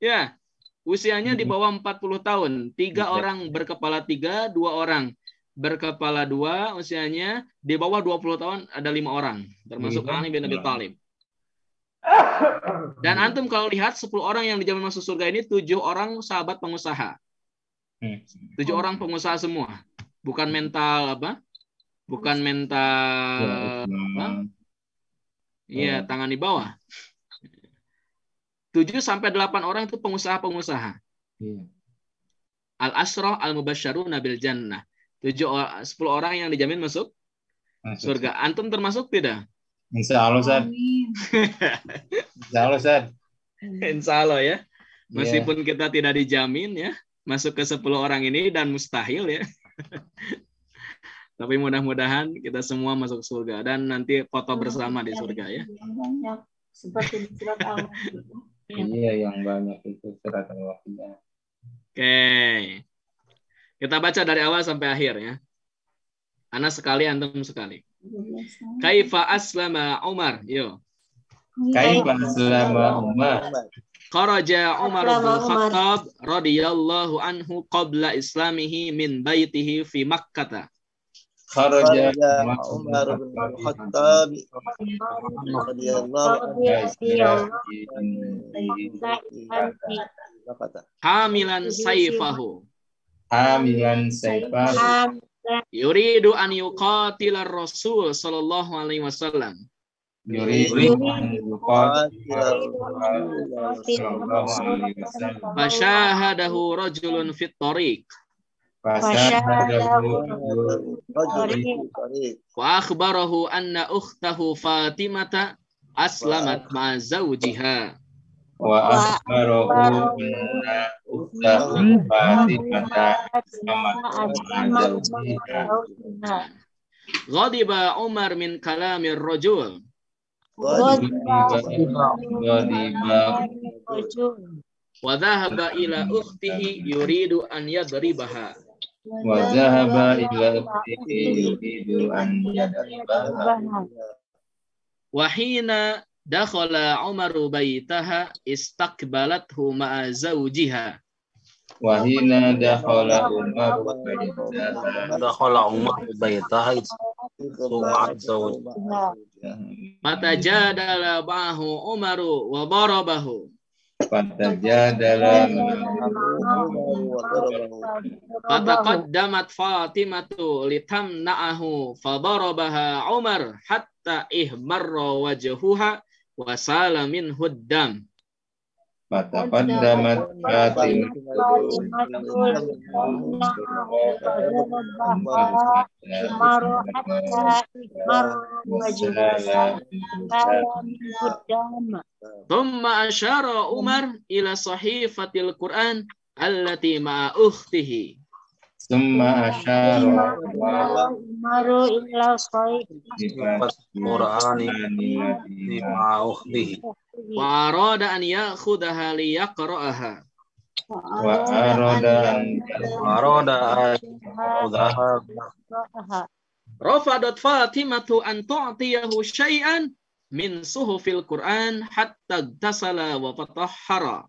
Ya. Usianya di bawah 40 tahun. Tiga orang berkepala tiga, dua orang berkepala dua, usianya di bawah 20 tahun ada lima orang, termasuk Ali bin Abi Thalib. Dan antum kalau lihat 10 orang yang dijamin masuk surga ini tujuh orang sahabat pengusaha. Tujuh oh. orang pengusaha semua, bukan hmm. mental apa? Bukan mental ya, apa? Iya, ya. tangan di bawah. Tujuh sampai delapan orang itu pengusaha-pengusaha. Iya. Al asroh al mubasyaru nabil jannah. Tujuh sepuluh orang yang dijamin masuk surga. Antum termasuk tidak? Insya Allah, San. Insya Allah, San. Insya Allah ya. Iya. Meskipun yeah. kita tidak dijamin ya masuk ke 10 orang ini dan mustahil ya. [laughs] Tapi mudah-mudahan kita semua masuk surga dan nanti foto bersama di surga ya. Yang banyak seperti [laughs] Iya yang banyak itu surat al Oke. Kita baca dari awal sampai akhir ya. Anas sekali, antum sekali. Iya, Kaifa aslama Umar, yo. Kaifa aslama Umar. Kharaja Umar bin Khattab radhiyallahu anhu qabla islamihi min baitihi fi Makkah. Kharaja Umar bin Khattab radhiyallahu anhu Hamilan sayfahu. Hamilan sayfahu. Yuridu an yuqatila Rasul sallallahu alaihi wasallam. Fasyahadahu rajulun fit tariq. Wa akhbarahu anna ukhtahu Fatimata aslamat ma zawjiha. Wa akhbarahu anna ukhtahu Fatimata aslamat ma zawjiha. Ghadiba Umar min kalamir rajul. Wa dhahaba ila ukhtihi yuridu an yadribaha. Wa ila ukhtihi yuridu an yadribaha. Wa dakhala Umaru baitaha istakbalathu ma'a zawjiha. Wa dakhala Umaru baitaha dakhala Umaru baitaha ma'a zawjiha. Ya. Fatajadala bahu Umaru wa darabahu. Fatajadala Fataqaddamat Fatimatu litamna'ahu barabaha Umar hatta ihmarra wajhuha wa sala minhu huddam mata pandamat mata Thumma asyara Umar ila sahifatil Quran allati ma'a ukhtihi. Summa asyara Maru ila Qur'ani ma'ukhbihi Wa arada an yakhudaha liyaqra'aha Wa arada an arada yakhudaha Rafadat Fatimatu an tu'tiyahu syai'an min suhufil Qur'an hatta tasala wa tatahhara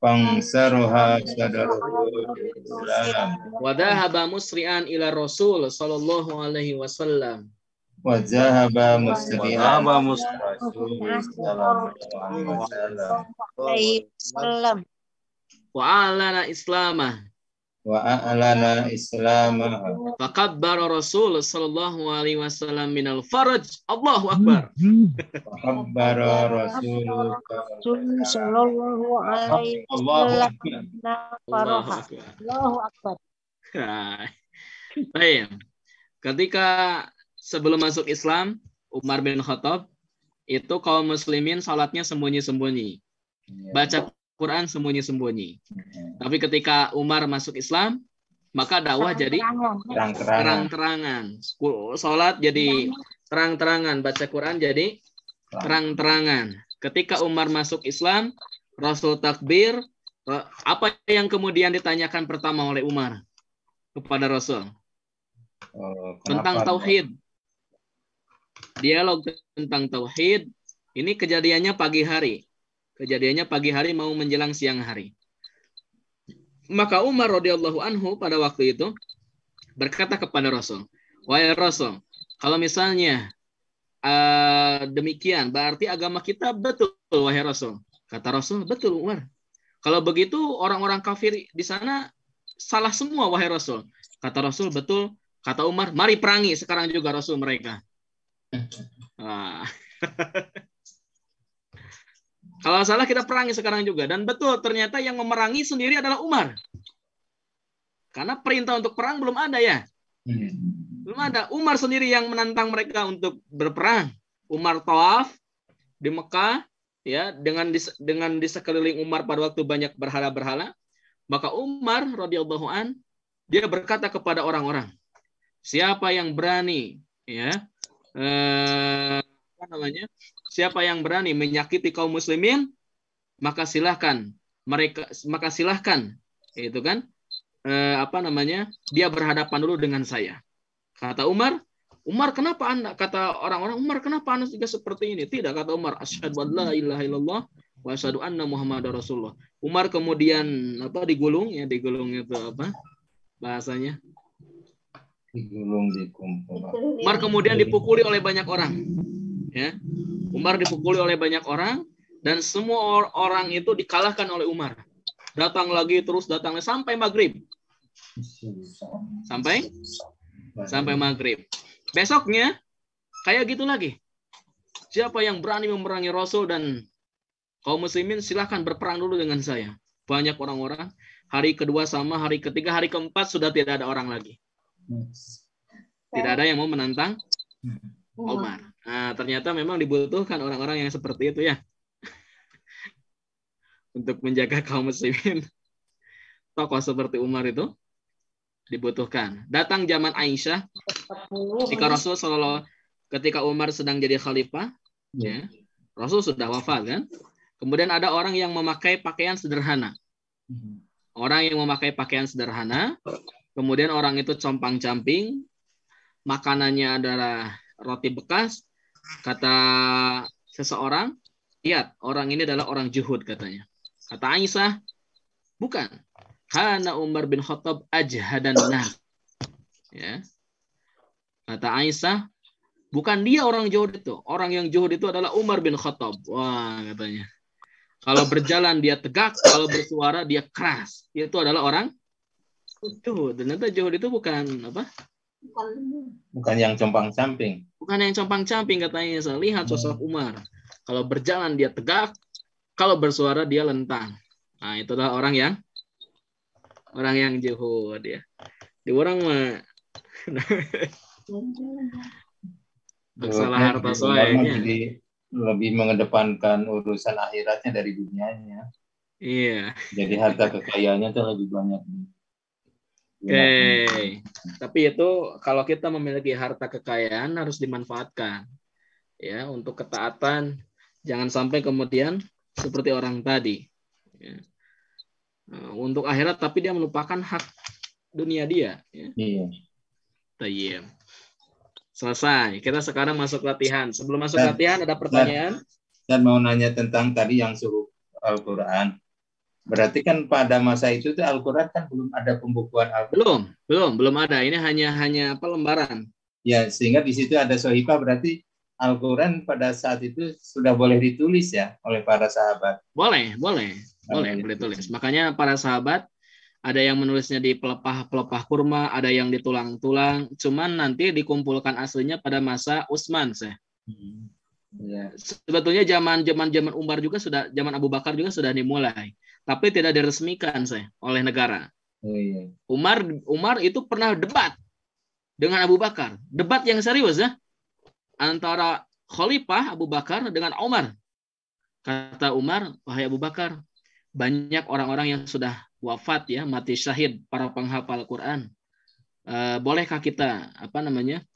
Fangsaroha sadaruhu Wadahaba musri'an ila Rasul sallallahu alaihi wasallam. Wajahaba musri'an. Wajahaba musri'an. Sallallahu alaihi wasallam. Wa islamah وأعلن إسلامها فكبر رسول صلى الله عليه وسلم من الفرج الله أكبر فكبر رسول صلى الله عليه وسلم الله الله أكبر Baik. Ketika sebelum masuk Islam, Umar bin Khattab itu kaum muslimin salatnya sembunyi-sembunyi. Baca Quran sembunyi-sembunyi. Tapi ketika Umar masuk Islam, maka dakwah jadi terang-terangan. Salat jadi terang-terangan, baca Quran jadi terang-terangan. Ketika Umar masuk Islam, Rasul takbir, e, apa yang kemudian ditanyakan pertama oleh Umar kepada Rasul? Oh, kenapa? tentang tauhid. Dialog tentang tauhid. Ini kejadiannya pagi hari. Kejadiannya pagi hari mau menjelang siang hari. Maka Umar radhiyallahu anhu pada waktu itu berkata kepada Rasul, "Wahai Rasul, kalau misalnya uh, demikian, berarti agama kita betul, wahai Rasul." Kata Rasul, "Betul, Umar. Kalau begitu orang-orang kafir di sana salah semua wahai Rasul." Kata Rasul, "Betul." Kata Umar, "Mari perangi sekarang juga Rasul mereka." [laughs] Ah. [laughs] Kalau salah kita perangi sekarang juga. Dan betul ternyata yang memerangi sendiri adalah Umar. Karena perintah untuk perang belum ada ya. Hmm. Belum ada. Umar sendiri yang menantang mereka untuk berperang. Umar Tawaf di Mekah ya dengan di, dengan di sekeliling Umar pada waktu banyak berhala-berhala. Maka Umar radhiyallahu an dia berkata kepada orang-orang, siapa yang berani ya eh, apa namanya siapa yang berani menyakiti kaum muslimin maka silahkan mereka maka silahkan itu kan eh, apa namanya dia berhadapan dulu dengan saya kata Umar Umar kenapa anda kata orang-orang Umar kenapa anda juga seperti ini tidak kata Umar asyhadu an la ilaha illallah wa asyhadu anna muhammad rasulullah Umar kemudian apa digulung ya digulung itu apa bahasanya digulung dikumpul Umar kemudian dipukuli oleh banyak orang ya Umar dipukuli oleh banyak orang dan semua orang itu dikalahkan oleh Umar. Datang lagi terus datang sampai maghrib. Sampai sampai maghrib. Besoknya kayak gitu lagi. Siapa yang berani memerangi Rasul dan kaum muslimin silahkan berperang dulu dengan saya. Banyak orang-orang. Hari kedua sama, hari ketiga, hari keempat sudah tidak ada orang lagi. Tidak ada yang mau menantang Umar. Nah, ternyata memang dibutuhkan orang-orang yang seperti itu ya [laughs] untuk menjaga kaum muslimin. [laughs] Tokoh seperti Umar itu dibutuhkan. Datang zaman Aisyah ketika Rasul sallallahu ketika Umar sedang jadi khalifah, ya. ya. Rasul sudah wafat kan? Kemudian ada orang yang memakai pakaian sederhana. Hmm. Orang yang memakai pakaian sederhana, kemudian orang itu compang-camping, makanannya adalah roti bekas, kata seseorang, lihat orang ini adalah orang juhud katanya. Kata Aisyah, bukan. Karena Umar bin Khattab ajhadan nah. Ya. Kata Aisyah, bukan dia orang juhud itu. Orang yang juhud itu adalah Umar bin Khattab. Wah, katanya. Kalau berjalan dia tegak, kalau bersuara dia keras. Itu adalah orang juhud. Ternyata juhud itu bukan apa? Bukan. yang compang camping. Bukan yang compang camping katanya. Saya lihat hmm. sosok Umar. Kalau berjalan dia tegak, kalau bersuara dia lentang. Nah, itu adalah orang yang orang yang jehud ya. Di orang mah [laughs] salah harta soalnya. Ya. Jadi lebih mengedepankan urusan akhiratnya dari dunianya. Iya. Jadi harta kekayaannya itu lebih banyak Oke, okay. tapi itu kalau kita memiliki harta kekayaan harus dimanfaatkan ya untuk ketaatan. Jangan sampai kemudian seperti orang tadi. Ya. Eh, untuk akhirat tapi dia melupakan hak dunia dia. Ya. Iya. Tayyip. Selesai. Kita sekarang masuk latihan. Sebelum masuk dan, latihan ada pertanyaan? Dan, dan mau nanya tentang tadi yang suruh Al-Quran Berarti kan pada masa itu tuh Al-Qur'an kan belum ada pembukuan Al-Qur'an. Belum, belum, belum ada. Ini hanya hanya apa lembaran. Ya, sehingga di situ ada sohibah berarti Al-Qur'an pada saat itu sudah boleh ditulis ya oleh para sahabat. Boleh, boleh. Boleh, boleh tulis. Makanya para sahabat ada yang menulisnya di pelepah-pelepah kurma, ada yang di tulang-tulang. Cuman nanti dikumpulkan aslinya pada masa Utsman, sih. Hmm. Ya, sebetulnya zaman zaman zaman Umar juga sudah zaman Abu Bakar juga sudah dimulai, tapi tidak diresmikan saya oleh negara. Oh, iya. Umar Umar itu pernah debat dengan Abu Bakar, debat yang serius ya antara Khalifah Abu Bakar dengan Umar. Kata Umar, wahai Abu Bakar, banyak orang-orang yang sudah wafat ya mati syahid para penghafal Quran. Uh, bolehkah kita apa namanya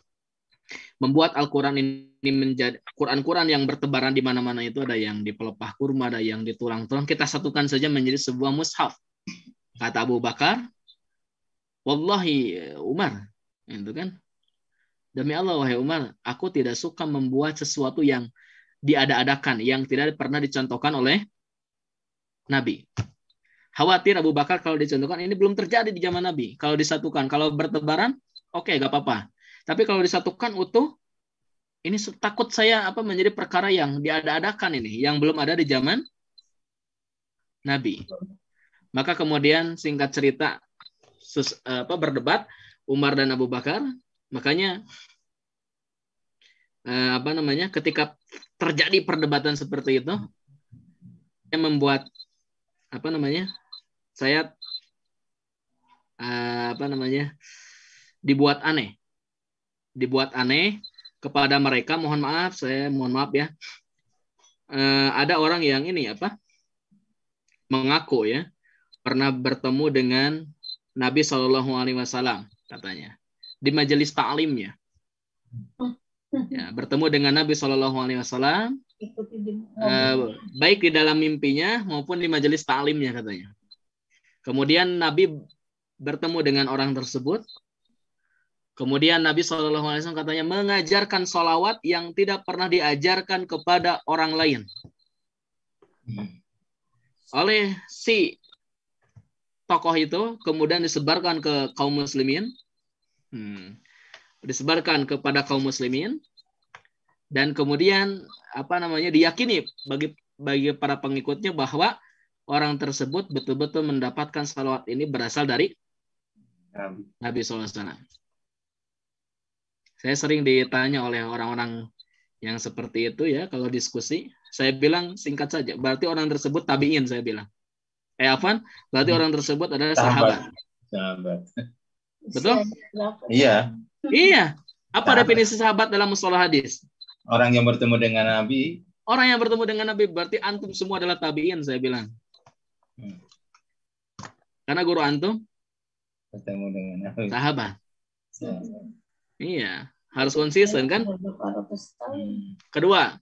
membuat Al-Quran ini menjadi Quran-Quran yang bertebaran di mana-mana itu ada yang di pelepah kurma, ada yang di tulang-tulang. Kita satukan saja menjadi sebuah mushaf. Kata Abu Bakar, Wallahi Umar, itu kan. Demi Allah wahai Umar, aku tidak suka membuat sesuatu yang diada-adakan, yang tidak pernah dicontohkan oleh Nabi. Khawatir Abu Bakar kalau dicontohkan ini belum terjadi di zaman Nabi. Kalau disatukan, kalau bertebaran, oke, okay, gak apa-apa tapi kalau disatukan utuh, ini takut saya apa menjadi perkara yang diada-adakan ini, yang belum ada di zaman Nabi. Maka kemudian singkat cerita sus, eh, apa berdebat Umar dan Abu Bakar. Makanya eh, apa namanya ketika terjadi perdebatan seperti itu yang membuat apa namanya saya eh, apa namanya dibuat aneh dibuat aneh kepada mereka mohon maaf saya mohon maaf ya e, ada orang yang ini apa mengaku ya pernah bertemu dengan Nabi Shallallahu Alaihi Wasallam katanya di majelis taklimnya ya bertemu dengan Nabi Shallallahu Alaihi Wasallam e, baik di dalam mimpinya maupun di majelis taklimnya katanya kemudian Nabi bertemu dengan orang tersebut Kemudian Nabi saw. katanya mengajarkan sholawat yang tidak pernah diajarkan kepada orang lain. Hmm. Oleh si tokoh itu kemudian disebarkan ke kaum muslimin, hmm. disebarkan kepada kaum muslimin, dan kemudian apa namanya diyakini bagi bagi para pengikutnya bahwa orang tersebut betul-betul mendapatkan salawat ini berasal dari Nabi saw. Saya sering ditanya oleh orang-orang yang seperti itu ya kalau diskusi, saya bilang singkat saja. Berarti orang tersebut tabiin saya bilang. Eh Afan, berarti hmm. orang tersebut adalah sahabat. Sahabat. Betul? Iya. Iya. Apa sahabat. definisi sahabat dalam musola hadis? Orang yang bertemu dengan Nabi. Orang yang bertemu dengan Nabi berarti antum semua adalah tabiin saya bilang. Hmm. Karena guru antum bertemu dengan Nabi. sahabat. Iya. Harus konsisten kan? Kedua,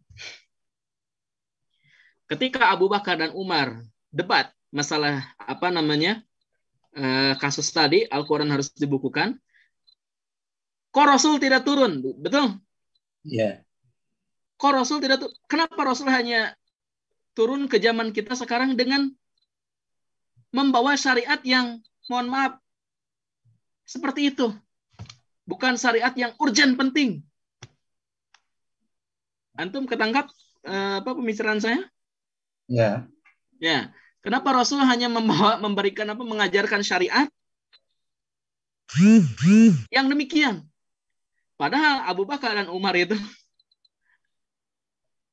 ketika Abu Bakar dan Umar debat masalah apa namanya eh, kasus tadi Al-Quran harus dibukukan, kok Rasul tidak turun, betul? Iya. Yeah. Kok Rasul tidak turun? Kenapa Rasul hanya turun ke zaman kita sekarang dengan membawa syariat yang mohon maaf seperti itu Bukan syariat yang urgen penting. Antum ketangkap eh, apa pembicaraan saya? Ya. Ya. Kenapa Rasul hanya membawa memberikan apa mengajarkan syariat yang demikian? Padahal Abu Bakar dan Umar itu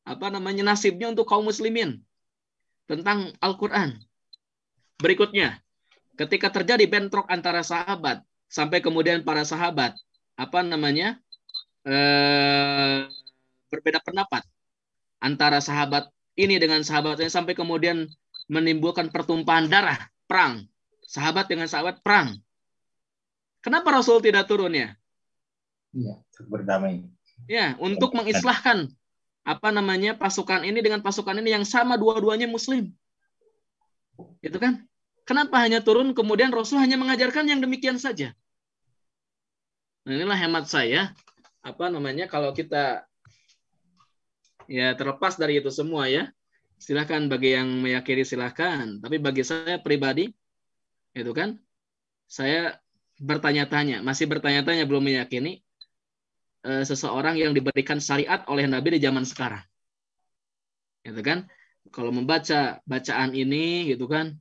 apa namanya nasibnya untuk kaum muslimin tentang Al-Qur'an. Berikutnya, ketika terjadi bentrok antara sahabat, sampai kemudian para sahabat apa namanya eh, berbeda pendapat antara sahabat ini dengan sahabatnya sampai kemudian menimbulkan pertumpahan darah perang sahabat dengan sahabat perang kenapa Rasul tidak turun ya ya berdamai ya untuk mengislahkan apa namanya pasukan ini dengan pasukan ini yang sama dua-duanya muslim itu kan kenapa hanya turun kemudian Rasul hanya mengajarkan yang demikian saja Nah, inilah hemat saya apa namanya kalau kita ya terlepas dari itu semua ya silahkan bagi yang meyakini silahkan tapi bagi saya pribadi itu kan saya bertanya-tanya masih bertanya-tanya belum meyakini e, seseorang yang diberikan syariat oleh Nabi di zaman sekarang Itu kan kalau membaca bacaan ini gitu kan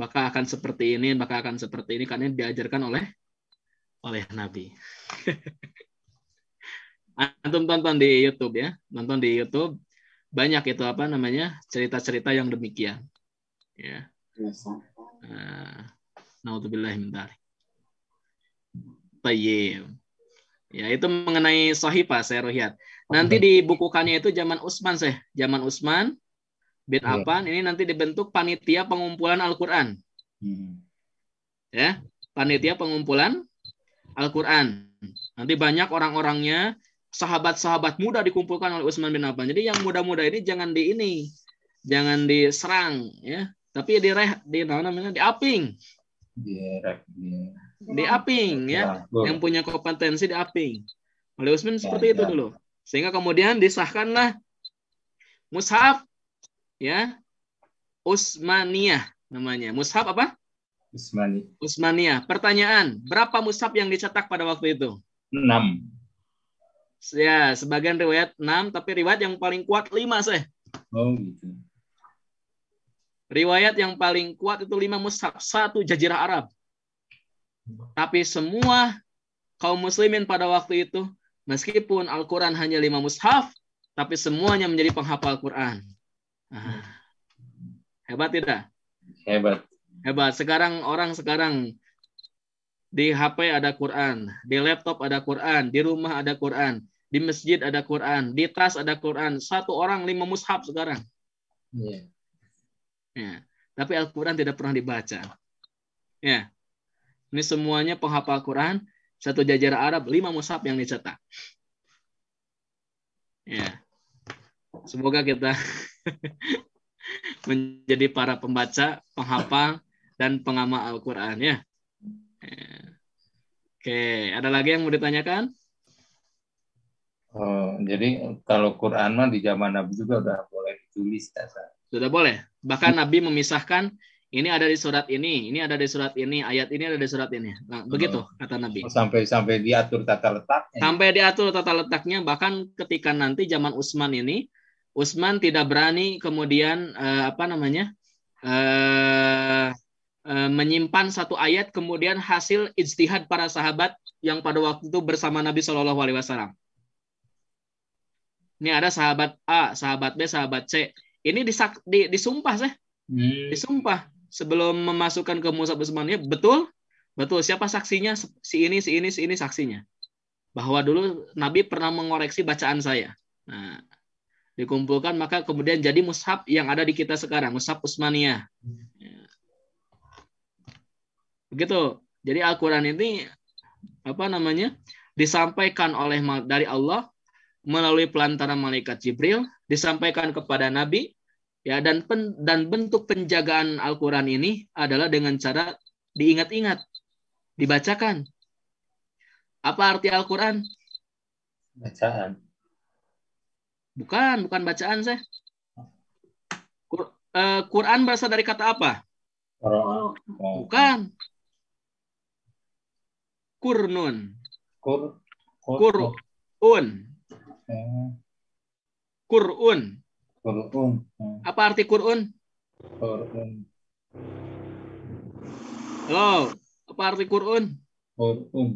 maka akan seperti ini maka akan seperti ini karena diajarkan oleh oleh Nabi. Antum [laughs] ah, tonton di YouTube ya, nonton di YouTube banyak itu apa namanya cerita-cerita yang demikian. Ya. Ah, Nauzubillah min Ya, itu mengenai Sohipa, saya Rohiat. Nanti iya. dibukukannya itu zaman Utsman, saya. Zaman Utsman bin iya. Affan ini nanti dibentuk panitia pengumpulan Al-Qur'an. Hmm. Ya, panitia pengumpulan Al-Quran. Nanti banyak orang-orangnya, sahabat-sahabat muda dikumpulkan oleh Utsman bin Affan. Jadi yang muda-muda ini jangan di ini, jangan diserang, ya. Tapi di reh, di namanya di aping. Iya, iya. Di aping, ya. Nah, yang punya kompetensi di aping. Oleh Utsman seperti nah, itu nah. dulu. Sehingga kemudian disahkanlah mushaf ya Utsmaniyah namanya. Mushaf apa? Usmani. Usmania. Pertanyaan, berapa musab yang dicetak pada waktu itu? 6. Ya, sebagian riwayat 6, tapi riwayat yang paling kuat lima sih. Oh, gitu. Riwayat yang paling kuat itu lima musab, satu jazirah Arab. Tapi semua kaum muslimin pada waktu itu, meskipun Al-Quran hanya lima mushaf, tapi semuanya menjadi penghafal Quran. Ah. Hebat tidak? Hebat. Hebat. Sekarang orang sekarang di HP ada Quran, di laptop ada Quran, di rumah ada Quran, di masjid ada Quran, di tas ada Quran. Satu orang lima mushaf sekarang. Yeah. Ya. Tapi Al-Quran tidak pernah dibaca. Ya. Ini semuanya penghafal Quran, satu jajar Arab, lima mushaf yang dicetak. Ya. Semoga kita [laughs] menjadi para pembaca, penghafal, dan pengamal Al-Quran ya. Oke, ada lagi yang mau ditanyakan? Oh, jadi kalau Quran mah di zaman Nabi juga sudah boleh ditulis ya, Sudah boleh. Bahkan Nabi memisahkan ini ada di surat ini, ini ada di surat ini, ayat ini ada di surat ini. Nah, oh. begitu kata Nabi. Oh, sampai sampai diatur tata letaknya. Sampai diatur tata letaknya bahkan ketika nanti zaman Utsman ini, Utsman tidak berani kemudian eh, apa namanya? eh Eh, menyimpan satu ayat kemudian hasil ijtihad para sahabat yang pada waktu itu bersama Nabi Shallallahu Alaihi Wasallam. Ini ada sahabat A, sahabat B, sahabat C. Ini disak, di, disumpah sih, hmm. disumpah sebelum memasukkan ke Musa Utsmaniyah betul, betul siapa saksinya si ini, si ini, si ini saksinya. Bahwa dulu Nabi pernah mengoreksi bacaan saya. Nah, dikumpulkan maka kemudian jadi mushaf yang ada di kita sekarang, mushaf Usmania. Hmm. Ya. Begitu. Jadi Al-Qur'an ini apa namanya? disampaikan oleh dari Allah melalui pelantara malaikat Jibril disampaikan kepada Nabi ya dan pen, dan bentuk penjagaan Al-Qur'an ini adalah dengan cara diingat-ingat, dibacakan. Apa arti Al-Qur'an? Bacaan. Bukan, bukan bacaan saya. Oh. Eh, Qur'an berasal dari kata apa? Bukan. Kurnun. Kur. Eh. Kurun. Kurun. Kurun. Eh. Kurun. Apa arti Kurun? Kurun. Halo, oh, apa arti Kurun? Kurun.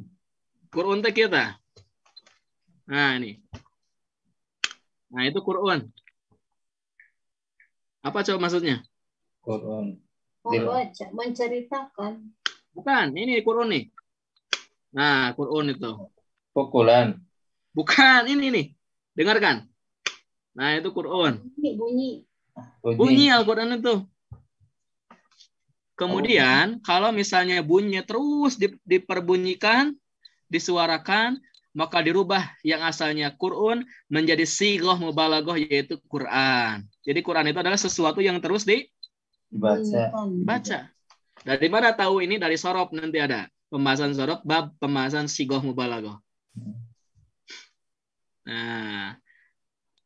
Kurun teh kita. Nah, ini. Nah, itu Kurun. Apa coba maksudnya? Kurun. Kurun oh, menceritakan. Bukan, ini Kurun nih. Nah, Quran itu. Pukulan. Bukan, ini nih. Dengarkan. Nah, itu Quran. Bunyi. Bunyi, bunyi Al-Quran itu. Kemudian, oh. kalau misalnya bunyi terus diperbunyikan, disuarakan, maka dirubah yang asalnya Quran menjadi sigoh mubalagoh yaitu Quran. Jadi Quran itu adalah sesuatu yang terus dibaca Baca. Dari mana tahu ini dari sorop nanti ada pembahasan sorok bab pembahasan sigoh mubalago. Nah,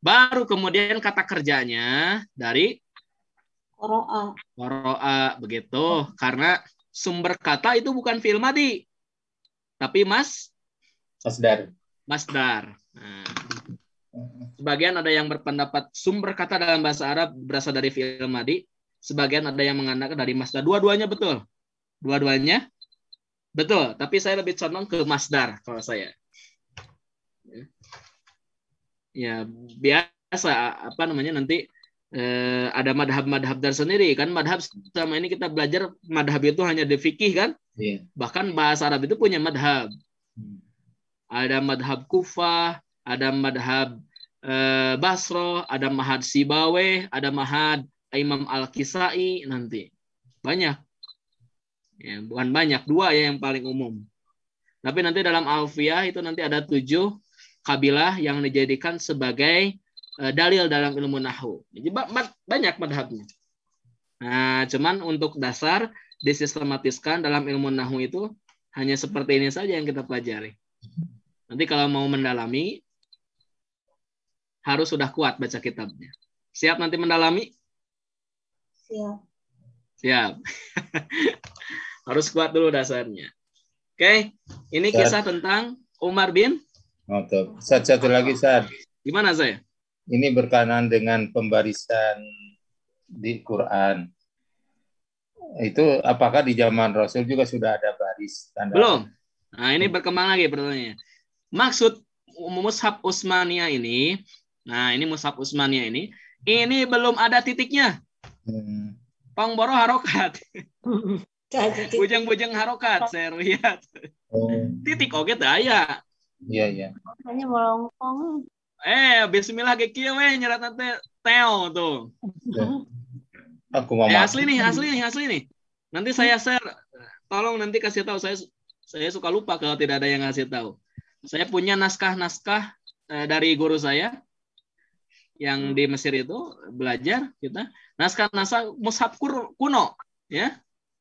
baru kemudian kata kerjanya dari koroa. Koroa begitu, karena sumber kata itu bukan filmadi madi, tapi mas masdar. Masdar. Nah, sebagian ada yang berpendapat sumber kata dalam bahasa Arab berasal dari filmadi madi, sebagian ada yang mengandalkan dari masdar. Dua-duanya betul. Dua-duanya Betul, tapi saya lebih condong ke masdar kalau saya. Ya, ya biasa apa namanya nanti eh, ada madhab-madhab tersendiri kan madhab selama ini kita belajar madhab itu hanya di fikih kan yeah. bahkan bahasa Arab itu punya madhab hmm. ada madhab kufah ada madhab eh, Basro ada mahad Sibawe ada mahad Imam Al Kisai nanti banyak Ya, bukan banyak, dua ya yang paling umum. Tapi nanti dalam alfiah itu nanti ada tujuh kabilah yang dijadikan sebagai eh, dalil dalam ilmu nahu. Jadi banyak madhabnya. Nah, cuman untuk dasar disistematiskan dalam ilmu nahu itu hanya seperti ini saja yang kita pelajari. Nanti kalau mau mendalami harus sudah kuat baca kitabnya. Siap nanti mendalami? Siap. Siap. [laughs] Harus kuat dulu dasarnya. Oke, okay? ini kisah Sat. tentang Umar bin. Mantap. Sat, satu lagi, saat. Gimana saya? Ini berkenaan dengan pembarisan di Quran. Itu apakah di zaman Rasul juga sudah ada baris tanda? Belum. Nah, ini berkembang lagi pertanyaannya. Maksud mushaf Usmania ini, nah ini mushaf Usmania ini, ini belum ada titiknya. Hmm. Pangboro harokat. [laughs] Bujang-bujang harokat saya lihat. Oh. Titik oke daya. Iya iya. Hanya melongkong. Eh, bismillah ke kieu ya, nyerat nanti teo tuh. Ya. Aku mau. Eh, asli nih, asli nih, asli nih. Nanti saya share. Tolong nanti kasih tahu saya saya suka lupa kalau tidak ada yang ngasih tahu. Saya punya naskah-naskah eh, dari guru saya yang di Mesir itu belajar kita naskah-naskah mushaf kuno ya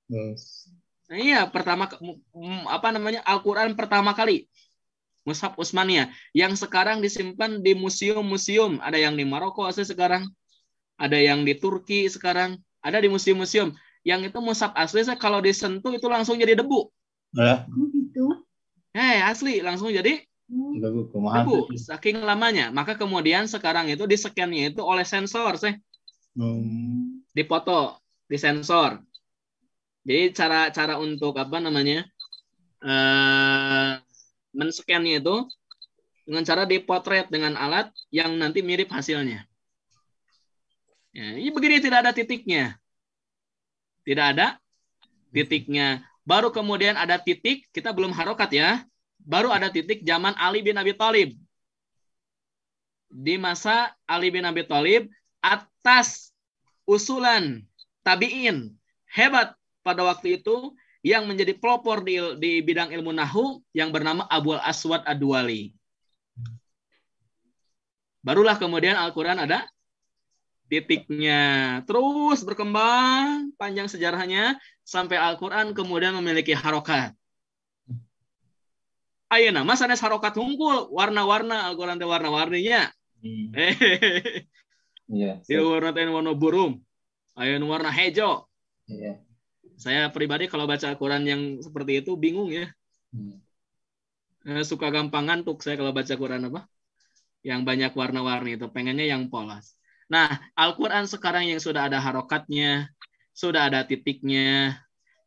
Yes. Hmm. iya, pertama apa namanya? Al-Qur'an pertama kali Mushaf Utsmaniyah yang sekarang disimpan di museum-museum. Ada yang di Maroko asli sekarang, ada yang di Turki sekarang, ada di museum-museum. Yang itu mushaf asli saya kalau disentuh itu langsung jadi debu. Eh, gitu. eh, asli langsung jadi hmm. debu. debu saking lamanya. Maka kemudian sekarang itu di scannya itu oleh sensor, sih. Hmm. Dipoto, sensor. Jadi cara cara untuk apa namanya uh, menscannya itu dengan cara dipotret dengan alat yang nanti mirip hasilnya. Ya, ini begini tidak ada titiknya, tidak ada titiknya. Baru kemudian ada titik, kita belum harokat ya. Baru ada titik zaman Ali bin Abi Thalib. Di masa Ali bin Abi Thalib atas usulan tabiin hebat pada waktu itu yang menjadi pelopor di, di bidang ilmu nahu yang bernama Abu Al Aswad Adwali. Barulah kemudian Al-Quran ada titiknya. Terus berkembang panjang sejarahnya sampai Al-Quran kemudian memiliki harokat. Ayo masa harokat hungkul warna-warna Al-Quran itu warna-warninya. Hmm. [laughs] Iya. iya. warna warna burung. Ayo warna hijau. Yeah. Saya pribadi kalau baca Al-Quran yang seperti itu bingung ya. Hmm. Eh, suka gampang ngantuk saya kalau baca Quran apa? Yang banyak warna-warni itu. Pengennya yang polos. Nah, Al-Quran sekarang yang sudah ada harokatnya, sudah ada titiknya,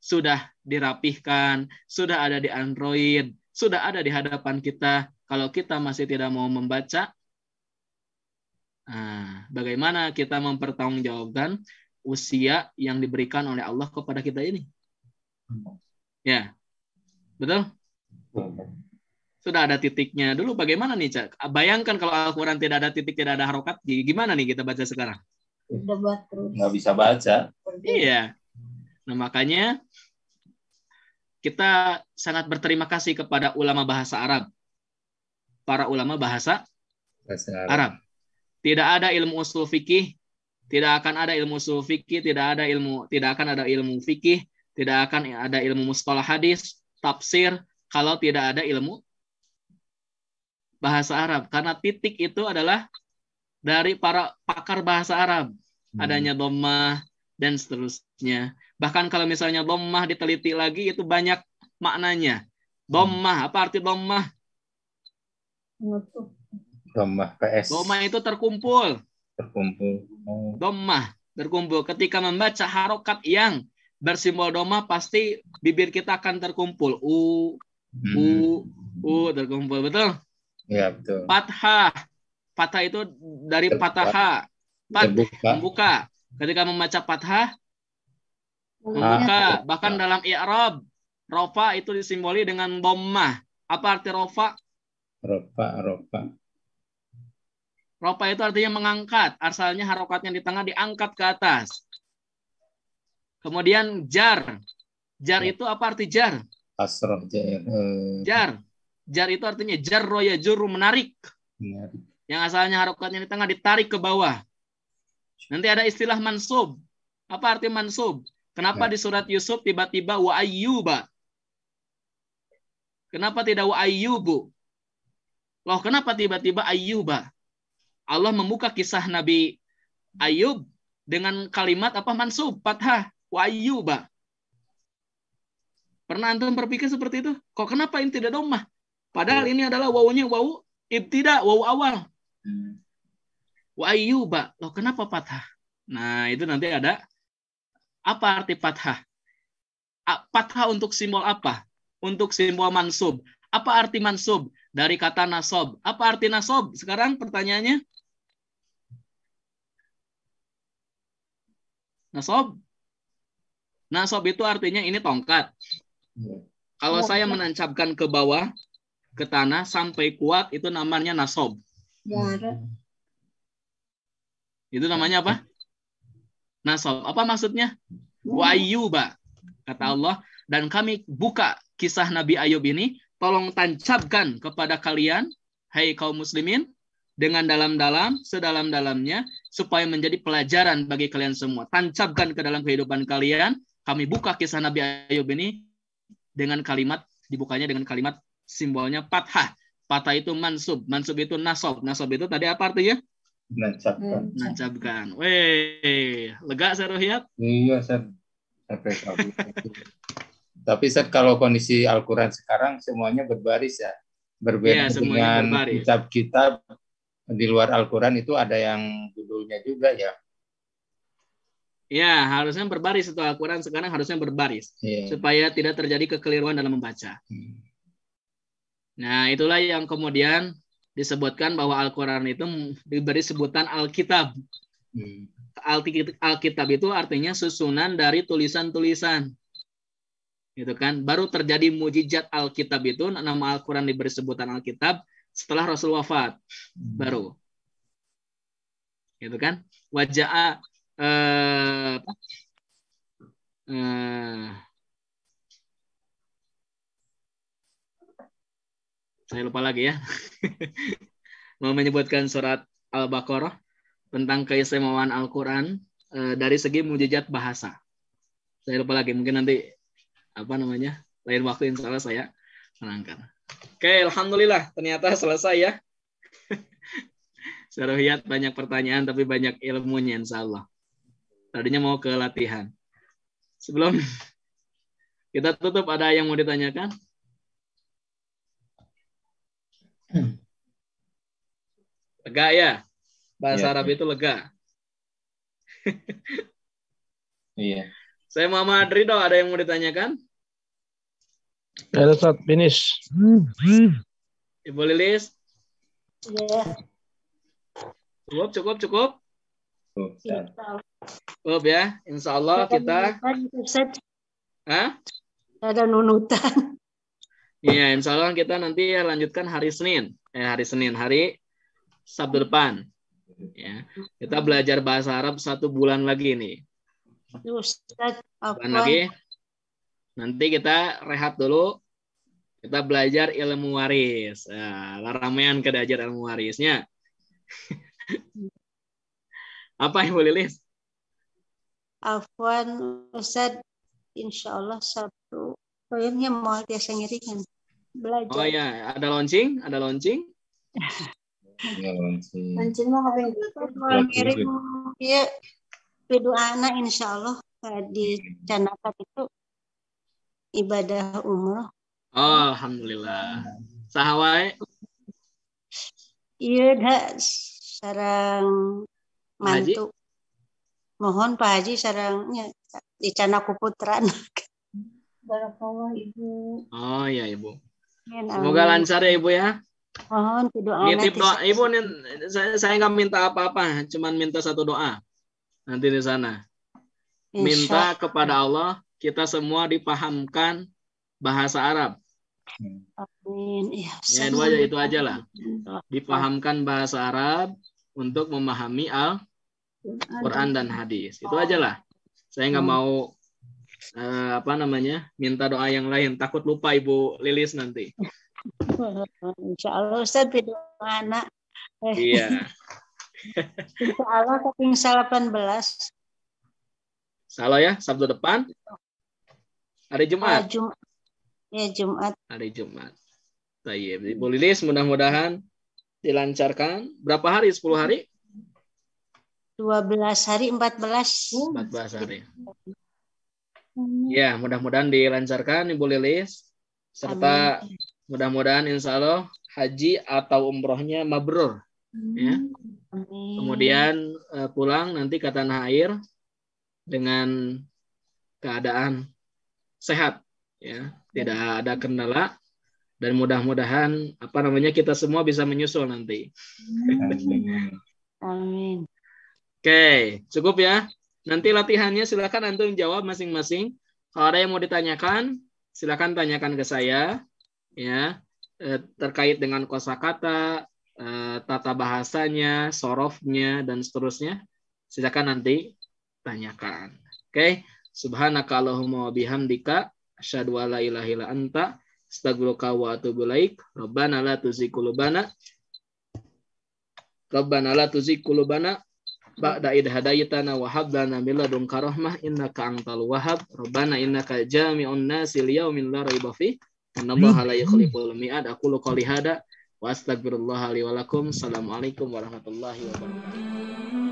sudah dirapihkan, sudah ada di Android, sudah ada di hadapan kita. Kalau kita masih tidak mau membaca, nah, bagaimana kita mempertanggungjawabkan usia yang diberikan oleh Allah kepada kita ini. Hmm. Ya, betul. Sudah ada titiknya dulu. Bagaimana nih, cak? Bayangkan kalau Al-Quran tidak ada titik, tidak ada harokat, gimana nih kita baca sekarang? Nggak bisa baca. Iya. Nah makanya kita sangat berterima kasih kepada ulama bahasa Arab, para ulama bahasa, bahasa Arab. Arab. Tidak ada ilmu usul fikih tidak akan ada ilmu sufiki, tidak ada ilmu tidak akan ada ilmu fikih, tidak akan ada ilmu mustalah hadis, tafsir kalau tidak ada ilmu bahasa Arab. Karena titik itu adalah dari para pakar bahasa Arab. Hmm. Adanya dommah dan seterusnya. Bahkan kalau misalnya dommah diteliti lagi itu banyak maknanya. Hmm. dommah apa arti dommah dommah PS. dommah itu terkumpul. Terkumpul. Domah terkumpul. Ketika membaca harokat yang bersimbol domah pasti bibir kita akan terkumpul. U, hmm. u, u terkumpul betul? Iya betul. Fathah, fathah itu dari fataha. Pat, membuka. Ketika membaca fathah, membuka. Ah, Bahkan dalam i'rab, rofa itu disimboli dengan domah. Apa arti rofa? Rofa, rofa. Ropa itu artinya mengangkat. Asalnya harokatnya di tengah diangkat ke atas. Kemudian jar. Jar ya. itu apa arti jar? Asrar jar. Eh, jar. Jar itu artinya jar roya juru menarik. Yang asalnya harokatnya di tengah ditarik ke bawah. Nanti ada istilah mansub. Apa arti mansub? Kenapa ya. di surat Yusuf tiba-tiba wa ayyuba? Kenapa tidak wa ayyubu? Loh, kenapa tiba-tiba ayyuba? Allah membuka kisah Nabi Ayub dengan kalimat apa mansub fathah wa ayyuba. Pernah antum berpikir seperti itu? Kok kenapa ini tidak domah? Padahal iya. ini adalah wawunya wawu ibtida, wawu awal. Hmm. Wa ayyuba. Loh kenapa fathah? Nah, itu nanti ada apa arti fathah? Fathah untuk simbol apa? Untuk simbol mansub. Apa arti mansub? Dari kata nasob. Apa arti nasob? Sekarang pertanyaannya, Nasob. Nasob itu artinya ini tongkat. Iya. Kalau iya. saya menancapkan ke bawah, ke tanah sampai kuat itu namanya nasob. Itu namanya apa? Nasob. Apa maksudnya? Wayuba, Kata Allah, dan kami buka kisah Nabi Ayub ini, tolong tancapkan kepada kalian, hai hey kaum muslimin, dengan dalam-dalam, sedalam-dalamnya, supaya menjadi pelajaran bagi kalian semua. Tancapkan ke dalam kehidupan kalian. Kami buka kisah Nabi Ayub ini dengan kalimat, dibukanya dengan kalimat simbolnya patah. Patah itu mansub, mansub itu nasob. Nasob itu tadi apa artinya? Nancapkan. Nancapkan. Weh, lega saya Rohiyat? Iya, saya Tapi set kalau kondisi Al-Quran sekarang semuanya berbaris ya. Berbeda ya, dengan kitab-kitab di luar Al-Quran itu ada yang judulnya juga ya. Ya, harusnya berbaris itu Al-Quran sekarang harusnya berbaris yeah. supaya tidak terjadi kekeliruan dalam membaca. Hmm. Nah, itulah yang kemudian disebutkan bahwa Al-Quran itu diberi sebutan Alkitab. Hmm. Alkitab itu artinya susunan dari tulisan-tulisan. Gitu kan? Baru terjadi mujizat Alkitab itu nama Al-Quran diberi sebutan Alkitab setelah Rasul wafat hmm. baru. Gitu kan? Wajah eh, eh, saya lupa lagi ya. [laughs] Mau menyebutkan surat Al-Baqarah tentang keistimewaan Al-Qur'an eh, dari segi mujizat bahasa. Saya lupa lagi, mungkin nanti apa namanya? Lain waktu insya Allah saya terangkan. Oke, alhamdulillah ternyata selesai ya. [laughs] lihat banyak pertanyaan tapi banyak ilmunya insya Allah. Tadinya mau ke latihan. Sebelum [laughs] kita tutup ada yang mau ditanyakan? [clears throat] Lega ya? Bahasa ya, Arab itu lega. [laughs] iya. Saya Muhammad Ridho, ada yang mau ditanyakan? Ya, Ustaz, finish. Ibu Lilis? Iya. Cukup, cukup, cukup? Iya. Cukup ya. Insya Allah kita... Hah? Ada nunutan. Iya, insya Allah kita nanti lanjutkan hari Senin. Eh, hari Senin, hari Sabtu depan. Ya, kita belajar bahasa Arab satu bulan lagi nih. Ustaz, Bulan lagi? Nanti kita rehat dulu. Kita belajar ilmu waris. Nah, ramean ke belajar ilmu warisnya. [laughs] Apa yang boleh lihat Afwan Ustaz, insya Allah Sabtu. Kayaknya mau sendiri kan Belajar. Oh iya, ada launching? Ada launching? launching. Launching mau ngapain? Mau ngirim ya video anak insya Allah eh, di channel itu ibadah umroh. Oh, alhamdulillah. Sahawai. Iya, dah sarang mantu. Haji? Mohon Pak Haji sarangnya di Cana Kuputran. Barakallah Ibu. Oh iya Ibu. Semoga lancar ya Ibu ya. Mohon doa. Nitip doa Ibu saya saya nggak minta apa-apa, cuman minta satu doa nanti di sana. Minta kepada Allah kita semua dipahamkan bahasa Arab. Amin. Iya, ya, dua aja itu aja lah. Dipahamkan bahasa Arab untuk memahami Al Quran dan hadis. Itu oh. aja lah. Saya nggak oh. mau uh, apa namanya minta doa yang lain. Takut lupa Ibu Lilis nanti. [laughs] Insya Allah saya video anak. Eh. Iya. [laughs] Insya Allah salah 18. Salah ya, Sabtu depan. Hari Jumat. Ah, Jum Ya Jumat. Hari Jumat. Tayyib. Ibu Lilis mudah-mudahan dilancarkan. Berapa hari? 10 hari? 12 hari, 14. 14 hari. Ya, mudah-mudahan dilancarkan Ibu Lilis. Serta mudah-mudahan insya Allah haji atau umrohnya mabrur. Ya. Kemudian eh, pulang nanti ke tanah air dengan keadaan sehat ya tidak ada kendala dan mudah-mudahan apa namanya kita semua bisa menyusul nanti. Amin. Oke, cukup ya. Nanti latihannya silakan antum jawab masing-masing. Kalau ada yang mau ditanyakan, silakan tanyakan ke saya ya eh, terkait dengan kosakata, eh, tata bahasanya, sorofnya dan seterusnya. Silakan nanti tanyakan. Oke. Subhanaka Allahumma wa bihamdika asyhadu an la ilaha illa anta astaghfiruka wa atubu ilaik. Rabbana la tuzigh qulubana Rabbana la tuzigh qulubana ba'da id hadaytana wa hab lana min ladunka rahmah innaka antal wahhab. Rabbana innaka jami'un nasi liyaumin la raiba fi. Innallaha la yukhliful mi'ad. Aku lu hada wa astaghfirullah li wa lakum. Assalamualaikum warahmatullahi wabarakatuh.